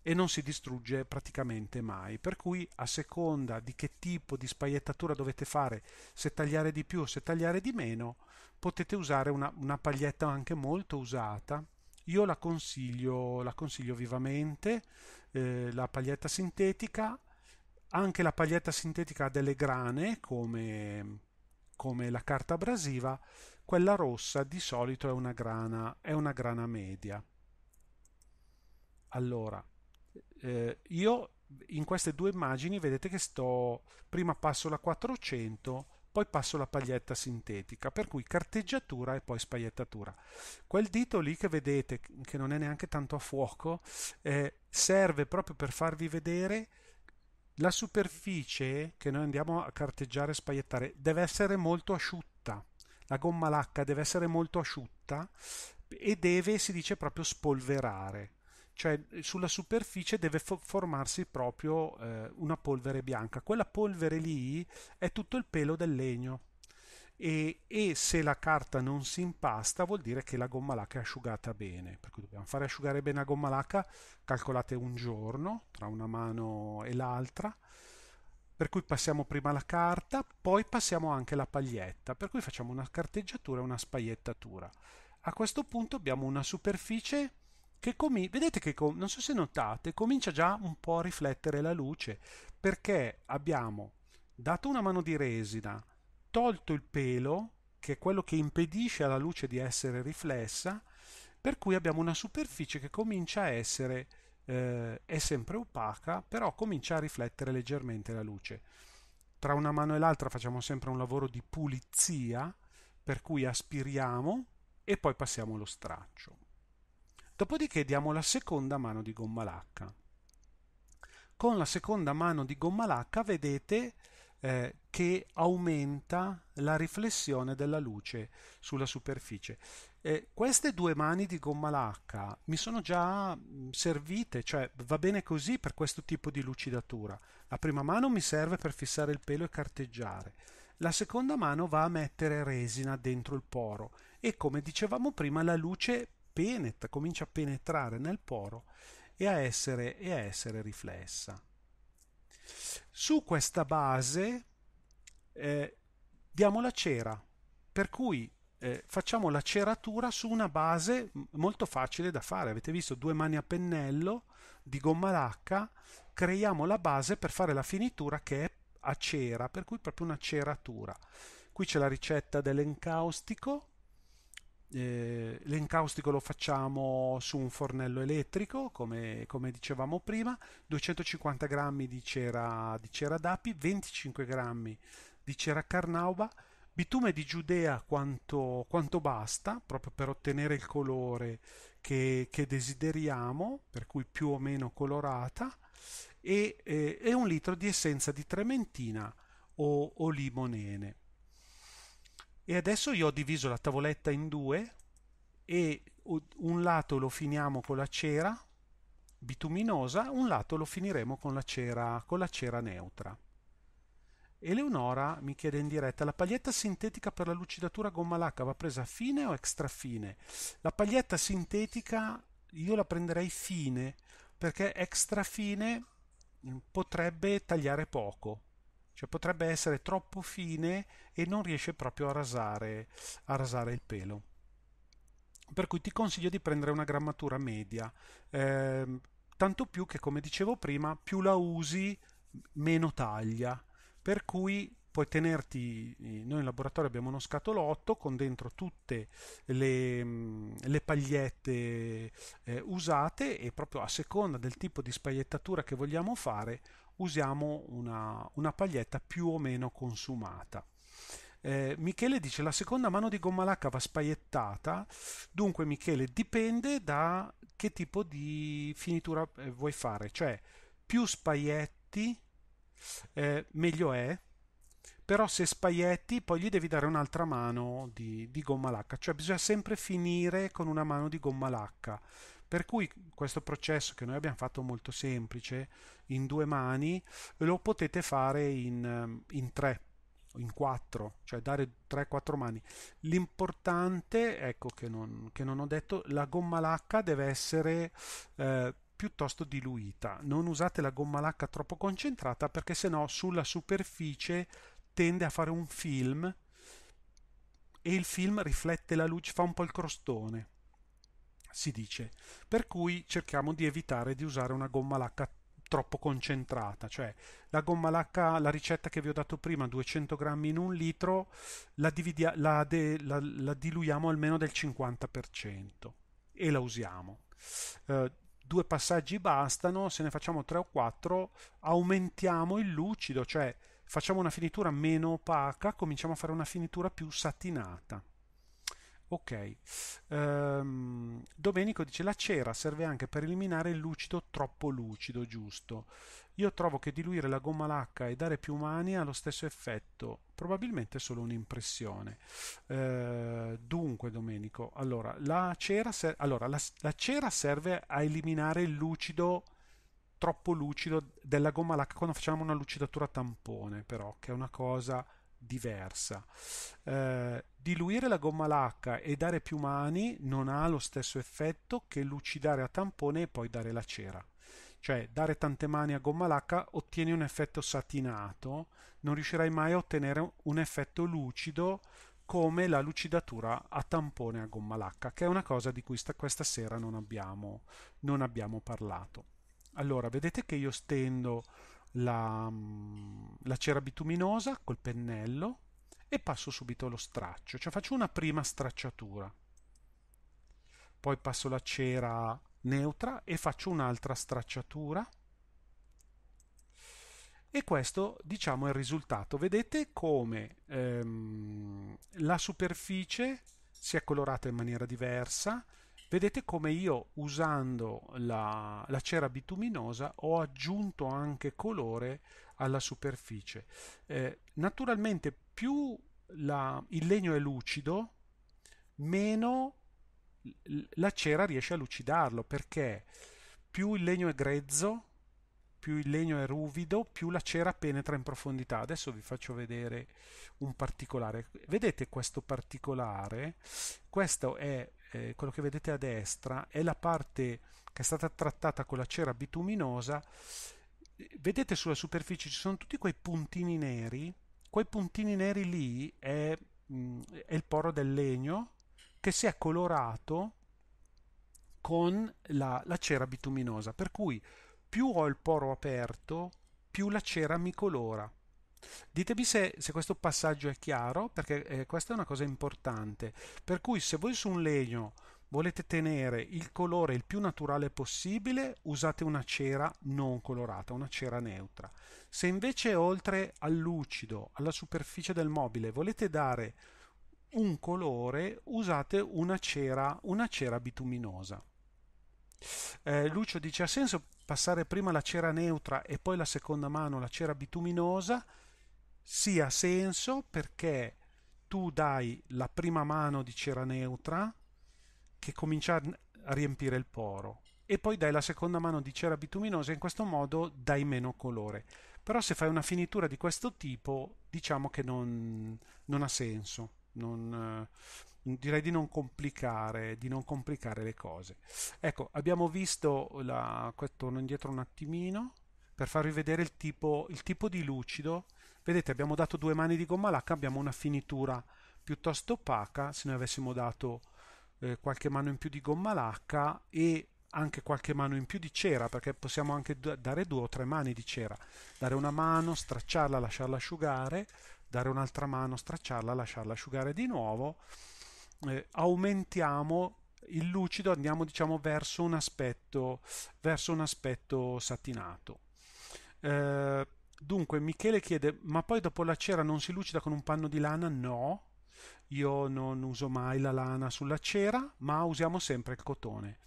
Speaker 1: e non si distrugge praticamente mai. Per cui a seconda di che tipo di spagliettatura dovete fare, se tagliare di più o se tagliare di meno, potete usare una, una paglietta anche molto usata. Io la consiglio, la consiglio vivamente, eh, la paglietta sintetica, anche la paglietta sintetica ha delle grane come, come la carta abrasiva, quella rossa di solito è una grana, è una grana media. Allora, eh, io in queste due immagini vedete che sto prima passo la 400 poi passo la paglietta sintetica per cui carteggiatura e poi spaiettatura quel dito lì che vedete che non è neanche tanto a fuoco eh, serve proprio per farvi vedere la superficie che noi andiamo a carteggiare e spaiettare deve essere molto asciutta la gomma lacca deve essere molto asciutta e deve si dice proprio spolverare cioè sulla superficie deve fo- formarsi proprio eh, una polvere bianca. Quella polvere lì è tutto il pelo del legno. E, e, se la carta non si impasta vuol dire che la gomma lacca è asciugata bene per cui dobbiamo fare asciugare bene la gomma lacca calcolate un giorno tra una mano e l'altra per cui passiamo prima la carta poi passiamo anche la paglietta per cui facciamo una carteggiatura e una spaiettatura a questo punto abbiamo una superficie che comi- vedete che com- non so se notate, comincia già un po' a riflettere la luce perché abbiamo dato una mano di resina, tolto il pelo, che è quello che impedisce alla luce di essere riflessa, per cui abbiamo una superficie che comincia a essere eh, è sempre opaca, però comincia a riflettere leggermente la luce. Tra una mano e l'altra facciamo sempre un lavoro di pulizia, per cui aspiriamo e poi passiamo lo straccio. Dopodiché diamo la seconda mano di gomma lacca. Con la seconda mano di gomma lacca vedete eh, che aumenta la riflessione della luce sulla superficie. Eh, queste due mani di gomma lacca mi sono già mm, servite, cioè va bene così per questo tipo di lucidatura. La prima mano mi serve per fissare il pelo e carteggiare. La seconda mano va a mettere resina dentro il poro e come dicevamo prima la luce penetra, comincia a penetrare nel poro e a essere, e a essere riflessa. Su questa base eh, diamo la cera, per cui eh, facciamo la ceratura su una base molto facile da fare. Avete visto due mani a pennello di gomma lacca, creiamo la base per fare la finitura che è a cera, per cui proprio una ceratura. Qui c'è la ricetta dell'encaustico eh, l'encaustico lo facciamo su un fornello elettrico come, come dicevamo prima 250 grammi di cera, di cera d'api 25 grammi di cera carnauba bitume di Giudea quanto, quanto basta proprio per ottenere il colore che, che desideriamo per cui più o meno colorata e, eh, e un litro di essenza di trementina o, o limonene e adesso io ho diviso la tavoletta in due e un lato lo finiamo con la cera bituminosa, un lato lo finiremo con la cera, con la cera neutra. Eleonora mi chiede in diretta: la paglietta sintetica per la lucidatura gomma lacca va presa fine o extra fine? La paglietta sintetica io la prenderei fine perché extra fine potrebbe tagliare poco. Cioè potrebbe essere troppo fine e non riesce proprio a rasare, a rasare il pelo. Per cui ti consiglio di prendere una grammatura media. Eh, tanto più che, come dicevo prima, più la usi, meno taglia. Per cui puoi tenerti, eh, noi in laboratorio abbiamo uno scatolotto con dentro tutte le, mm, le pagliette eh, usate e proprio a seconda del tipo di spagliettatura che vogliamo fare usiamo una, una paglietta più o meno consumata. Eh, Michele dice la seconda mano di gomma lacca va spaiettata, Dunque, Michele, dipende da che tipo di finitura eh, vuoi fare. Cioè, più spaietti eh, meglio è. Però se spaietti poi gli devi dare un'altra mano di, di gomma lacca. Cioè, bisogna sempre finire con una mano di gomma lacca. Per cui questo processo che noi abbiamo fatto molto semplice in due mani lo potete fare in, ehm, in tre in quattro, cioè dare 3-4 mani. L'importante, ecco che non, che non, ho detto, la gomma lacca deve essere eh, piuttosto diluita. Non usate la gomma lacca troppo concentrata perché sennò sulla superficie tende a fare un film e il film riflette la luce, fa un po' il crostone, si dice. Per cui cerchiamo di evitare di usare una gomma lacca troppo concentrata, cioè la gomma lacca, la ricetta che vi ho dato prima, 200 grammi in un litro, la, dividia, la, de, la, la diluiamo almeno del 50% e la usiamo. Eh, due passaggi bastano, se ne facciamo 3 o 4 aumentiamo il lucido, cioè facciamo una finitura meno opaca, cominciamo a fare una finitura più satinata. Ok, um, Domenico dice la cera serve anche per eliminare il lucido troppo lucido, giusto? Io trovo che diluire la gomma lacca e dare più mani ha lo stesso effetto, probabilmente solo un'impressione. Uh, dunque Domenico, allora, la cera, ser- allora la, la cera serve a eliminare il lucido troppo lucido della gomma lacca quando facciamo una lucidatura tampone, però, che è una cosa diversa. Eh, diluire la gomma lacca e dare più mani non ha lo stesso effetto che lucidare a tampone e poi dare la cera. Cioè, dare tante mani a gomma lacca ottieni un effetto satinato, non riuscirai mai a ottenere un effetto lucido come la lucidatura a tampone a gomma lacca, che è una cosa di cui sta, questa sera non abbiamo, non abbiamo parlato. Allora, vedete che io stendo la, mm, la cera bituminosa col pennello e passo subito lo straccio, cioè faccio una prima stracciatura, poi passo la cera neutra e faccio un'altra stracciatura e questo diciamo è il risultato. Vedete come ehm, la superficie si è colorata in maniera diversa, Vedete come io usando la, la, cera bituminosa ho aggiunto anche colore alla superficie. Eh, naturalmente più la, il legno è lucido, meno la cera riesce a lucidarlo, perché più il legno è grezzo, più il legno è ruvido, più la cera penetra in profondità. Adesso vi faccio vedere un particolare. Vedete questo particolare? Questo è eh, quello che vedete a destra è la parte che è stata trattata con la cera bituminosa. Vedete sulla superficie ci sono tutti quei puntini neri, quei puntini neri lì è, mh, mm, è il poro del legno che si è colorato con la, la cera bituminosa, per cui più ho il poro aperto, più la cera mi colora Ditemi se, se, questo passaggio è chiaro, perché eh, questa è una cosa importante. Per cui se voi su un legno volete tenere il colore il più naturale possibile, usate una cera non colorata, una cera neutra. Se invece oltre al lucido, alla superficie del mobile, volete dare un colore, usate una cera, una cera bituminosa. Eh, Lucio dice ha senso passare prima la cera neutra e poi la seconda mano la cera bituminosa? sì ha senso perché tu dai la prima mano di cera neutra che comincia a riempire il poro e poi dai la seconda mano di cera bituminosa e in questo modo dai meno colore. Però se fai una finitura di questo tipo diciamo che non, non ha senso. Non, eh, direi di non, di non complicare le cose. Ecco, abbiamo visto la, torno indietro un attimino per farvi vedere il tipo, il tipo di lucido Vedete abbiamo dato due mani di gomma lacca, abbiamo una finitura piuttosto opaca, se noi avessimo dato eh, qualche mano in più di gomma lacca e anche qualche mano in più di cera, perché possiamo anche dare due o tre mani di cera, dare una mano, stracciarla, lasciarla asciugare, dare un'altra mano, stracciarla, lasciarla asciugare di nuovo, eh, aumentiamo il lucido, andiamo diciamo verso un aspetto, verso un aspetto satinato. Eh, Dunque Michele chiede, ma poi dopo la cera non si lucida con un panno di lana? No, io non uso mai la lana sulla cera, ma usiamo sempre il cotone.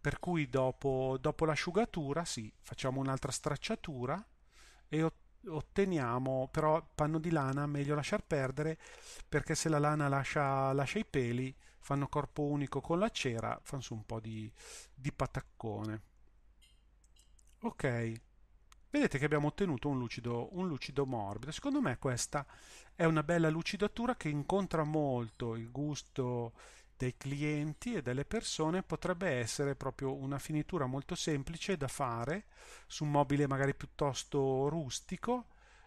Speaker 1: Per cui dopo, dopo l'asciugatura, sì, facciamo un'altra stracciatura e ottenere otteniamo, però panno di lana meglio lasciar perdere perché se la lana lascia, lascia i peli fanno corpo unico con la cera, fanno su un po' di, di pataccone. Ok, vedete che abbiamo ottenuto un lucido, un lucido morbido. Secondo me questa è una bella lucidatura che incontra molto il gusto dei clienti e delle persone potrebbe essere proprio una finitura molto semplice da fare su un mobile magari piuttosto rustico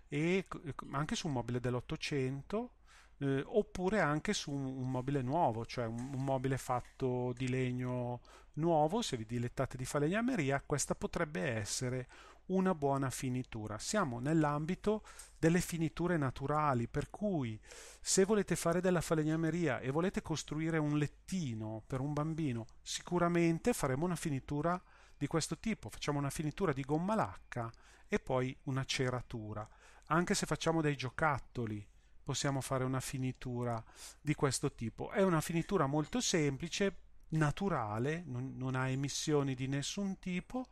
Speaker 1: e anche su un mobile dell'Ottocento eh, oppure anche su un, mobile nuovo, cioè un, un, mobile fatto di legno nuovo, se vi dilettate di falegnameria, questa potrebbe essere una buona finitura. Siamo nell'ambito delle finiture naturali, per cui se volete fare della falegnameria e volete costruire un lettino per un bambino, sicuramente faremo una finitura di questo tipo, facciamo una finitura di gomma lacca e poi una ceratura. Anche se facciamo dei giocattoli, possiamo fare una finitura di questo tipo. È una finitura molto semplice, naturale, non, non ha emissioni di nessun tipo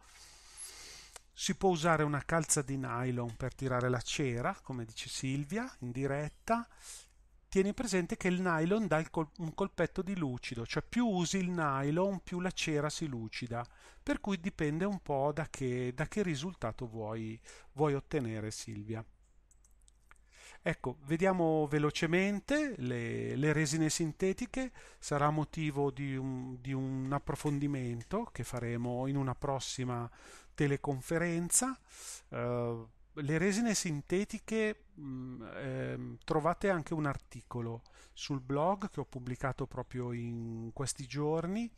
Speaker 1: si può usare una calza di nylon per tirare la cera, come dice Silvia in diretta. Tieni presente che il nylon dà il col- un colpetto di lucido, cioè più usi il nylon più la cera si lucida, per cui dipende un po' da che, da che risultato vuoi, vuoi ottenere Silvia. Ecco, vediamo velocemente le, le, resine sintetiche, sarà motivo di un, di un approfondimento che faremo in una prossima teleconferenza. Eh, le resine sintetiche mm, ehm, trovate anche un articolo sul blog che ho pubblicato proprio in questi giorni.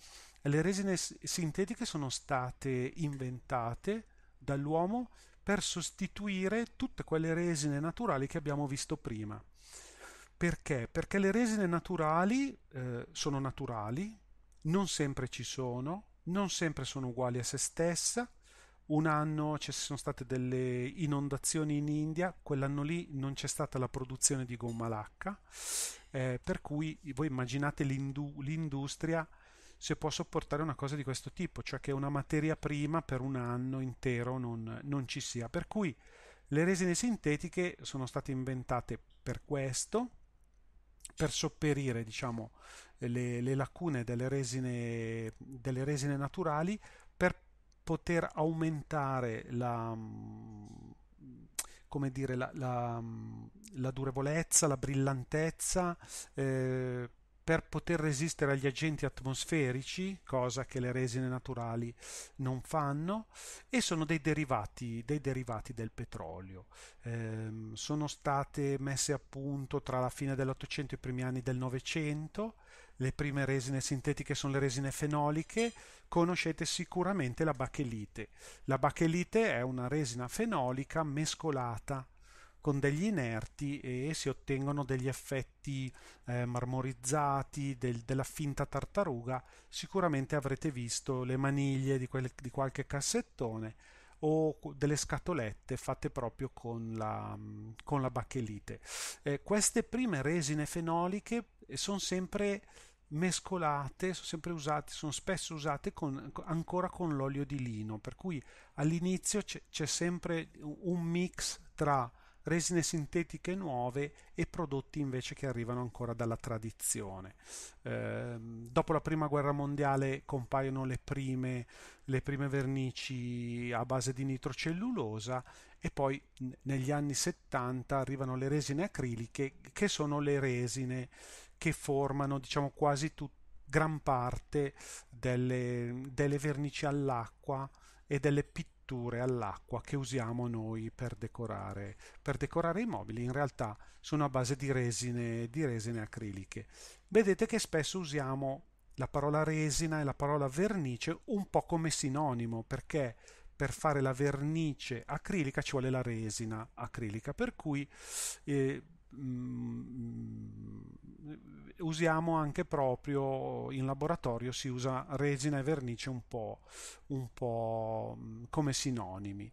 Speaker 1: Le resine sintetiche sono state inventate dall'uomo per sostituire tutte quelle resine naturali che abbiamo visto prima. Perché? Perché le resine naturali eh, sono naturali, non sempre ci sono, non sempre sono uguali a se stessa, un anno ci sono state delle inondazioni in India, quell'anno lì non c'è stata la produzione di gomma lacca, eh, per cui voi immaginate l'indu- l'industria se può sopportare una cosa di questo tipo, cioè che una materia prima per un anno intero non, non ci sia. Per cui le resine sintetiche sono state inventate per questo, per sopperire diciamo, le, le, lacune delle resine, delle resine naturali, poter aumentare la, mm, come dire, la, la, mm, la durevolezza, la brillantezza eh, per poter resistere agli agenti atmosferici, cosa che le resine naturali non fanno, e sono dei derivati, dei derivati del petrolio. Eh, sono state messe a punto tra la fine dell'Ottocento e i primi anni del Novecento, le prime resine sintetiche sono le resine fenoliche, conoscete sicuramente la bachelite. La bachelite è una resina fenolica mescolata con degli inerti e si ottengono degli effetti eh, marmorizzati, del, della finta tartaruga. Sicuramente avrete visto le maniglie di, quel, di qualche cassettone o delle scatolette fatte proprio con la, con la bachelite. Eh, queste prime resine fenoliche sono sempre mescolate, sono sempre usate, sono spesso usate con, ancora con l'olio di lino, per cui all'inizio c'è sempre un mix tra resine sintetiche nuove e prodotti invece che arrivano ancora dalla tradizione. Eh, dopo la prima guerra mondiale compaiono le prime, le prime, vernici a base di nitrocellulosa e poi negli anni 70 arrivano le resine acriliche che sono le resine che formano diciamo quasi tut- gran parte delle, delle vernici all'acqua e delle pitture all'acqua che usiamo noi per decorare, per decorare i mobili in realtà sono a base di resine, di resine acriliche. Vedete che spesso usiamo la parola resina e la parola vernice un po' come sinonimo perché per fare la vernice acrilica ci vuole la resina acrilica per cui eh, mh, mm, usiamo anche proprio in laboratorio, si usa resina e vernice un po', un po mm, come sinonimi.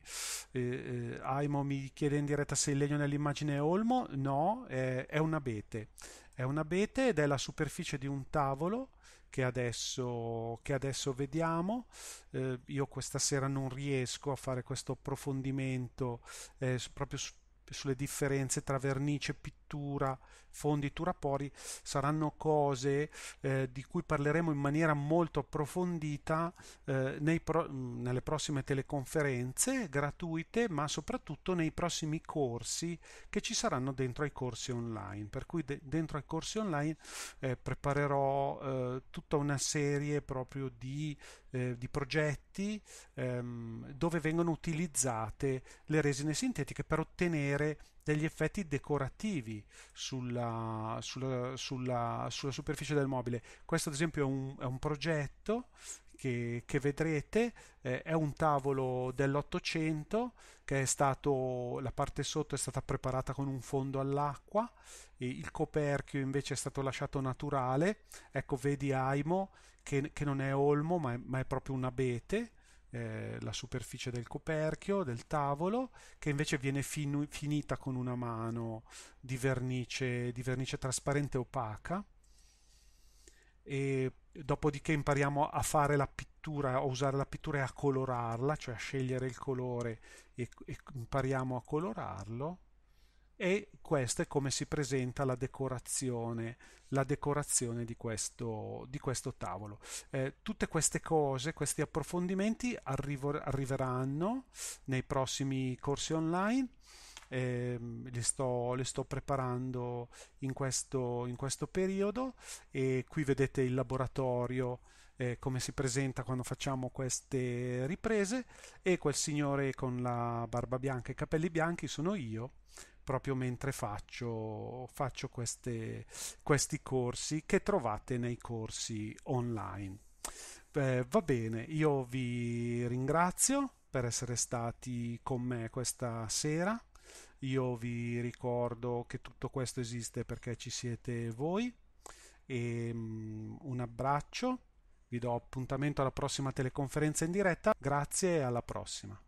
Speaker 1: Eh, eh, Aimo mi chiede in diretta se il legno nell'immagine è olmo, no, è, è un abete. È un abete ed è la superficie di un tavolo che adesso, che adesso vediamo. Eh, io questa sera non riesco a fare questo approfondimento eh, proprio su, sulle differenze tra vernice e pittura fonditura, fonditura pori saranno cose eh, di cui parleremo in maniera molto approfondita eh, pro mm, nelle prossime teleconferenze gratuite, ma soprattutto nei prossimi corsi che ci saranno dentro ai corsi online. Per cui de dentro ai corsi online eh, preparerò eh, tutta una serie proprio di, eh, di progetti ehm, dove vengono utilizzate le resine sintetiche per ottenere degli effetti decorativi sulla, sulla, sulla, sulla superficie del mobile. Questo ad esempio è un, è un progetto che, che vedrete, eh, è un tavolo dell'Ottocento che è stato, la parte sotto è stata preparata con un fondo all'acqua, il coperchio invece è stato lasciato naturale, ecco vedi Aimo che, che non è olmo ma è, ma è proprio un abete eh, la superficie del coperchio, del tavolo, che invece viene finu- finita con una mano di vernice, di vernice trasparente opaca. E dopodiché impariamo a fare la pittura, a usare la pittura e a colorarla, cioè a scegliere il colore e, e impariamo a colorarlo e questa è come si presenta la decorazione, la decorazione di, questo, di questo tavolo. Eh, tutte queste cose, questi approfondimenti arrivo, arriveranno nei prossimi corsi online. Eh, li, sto, li, sto, preparando in questo, in questo, periodo e qui vedete il laboratorio eh, come si presenta quando facciamo queste riprese e quel signore con la barba bianca e i capelli bianchi sono io proprio mentre faccio, faccio queste, questi corsi che trovate nei corsi online. Eh, va bene, io vi ringrazio per essere stati con me questa sera. Io vi ricordo che tutto questo esiste perché ci siete voi. E, um, un abbraccio, vi do appuntamento alla prossima teleconferenza in diretta. Grazie e alla prossima.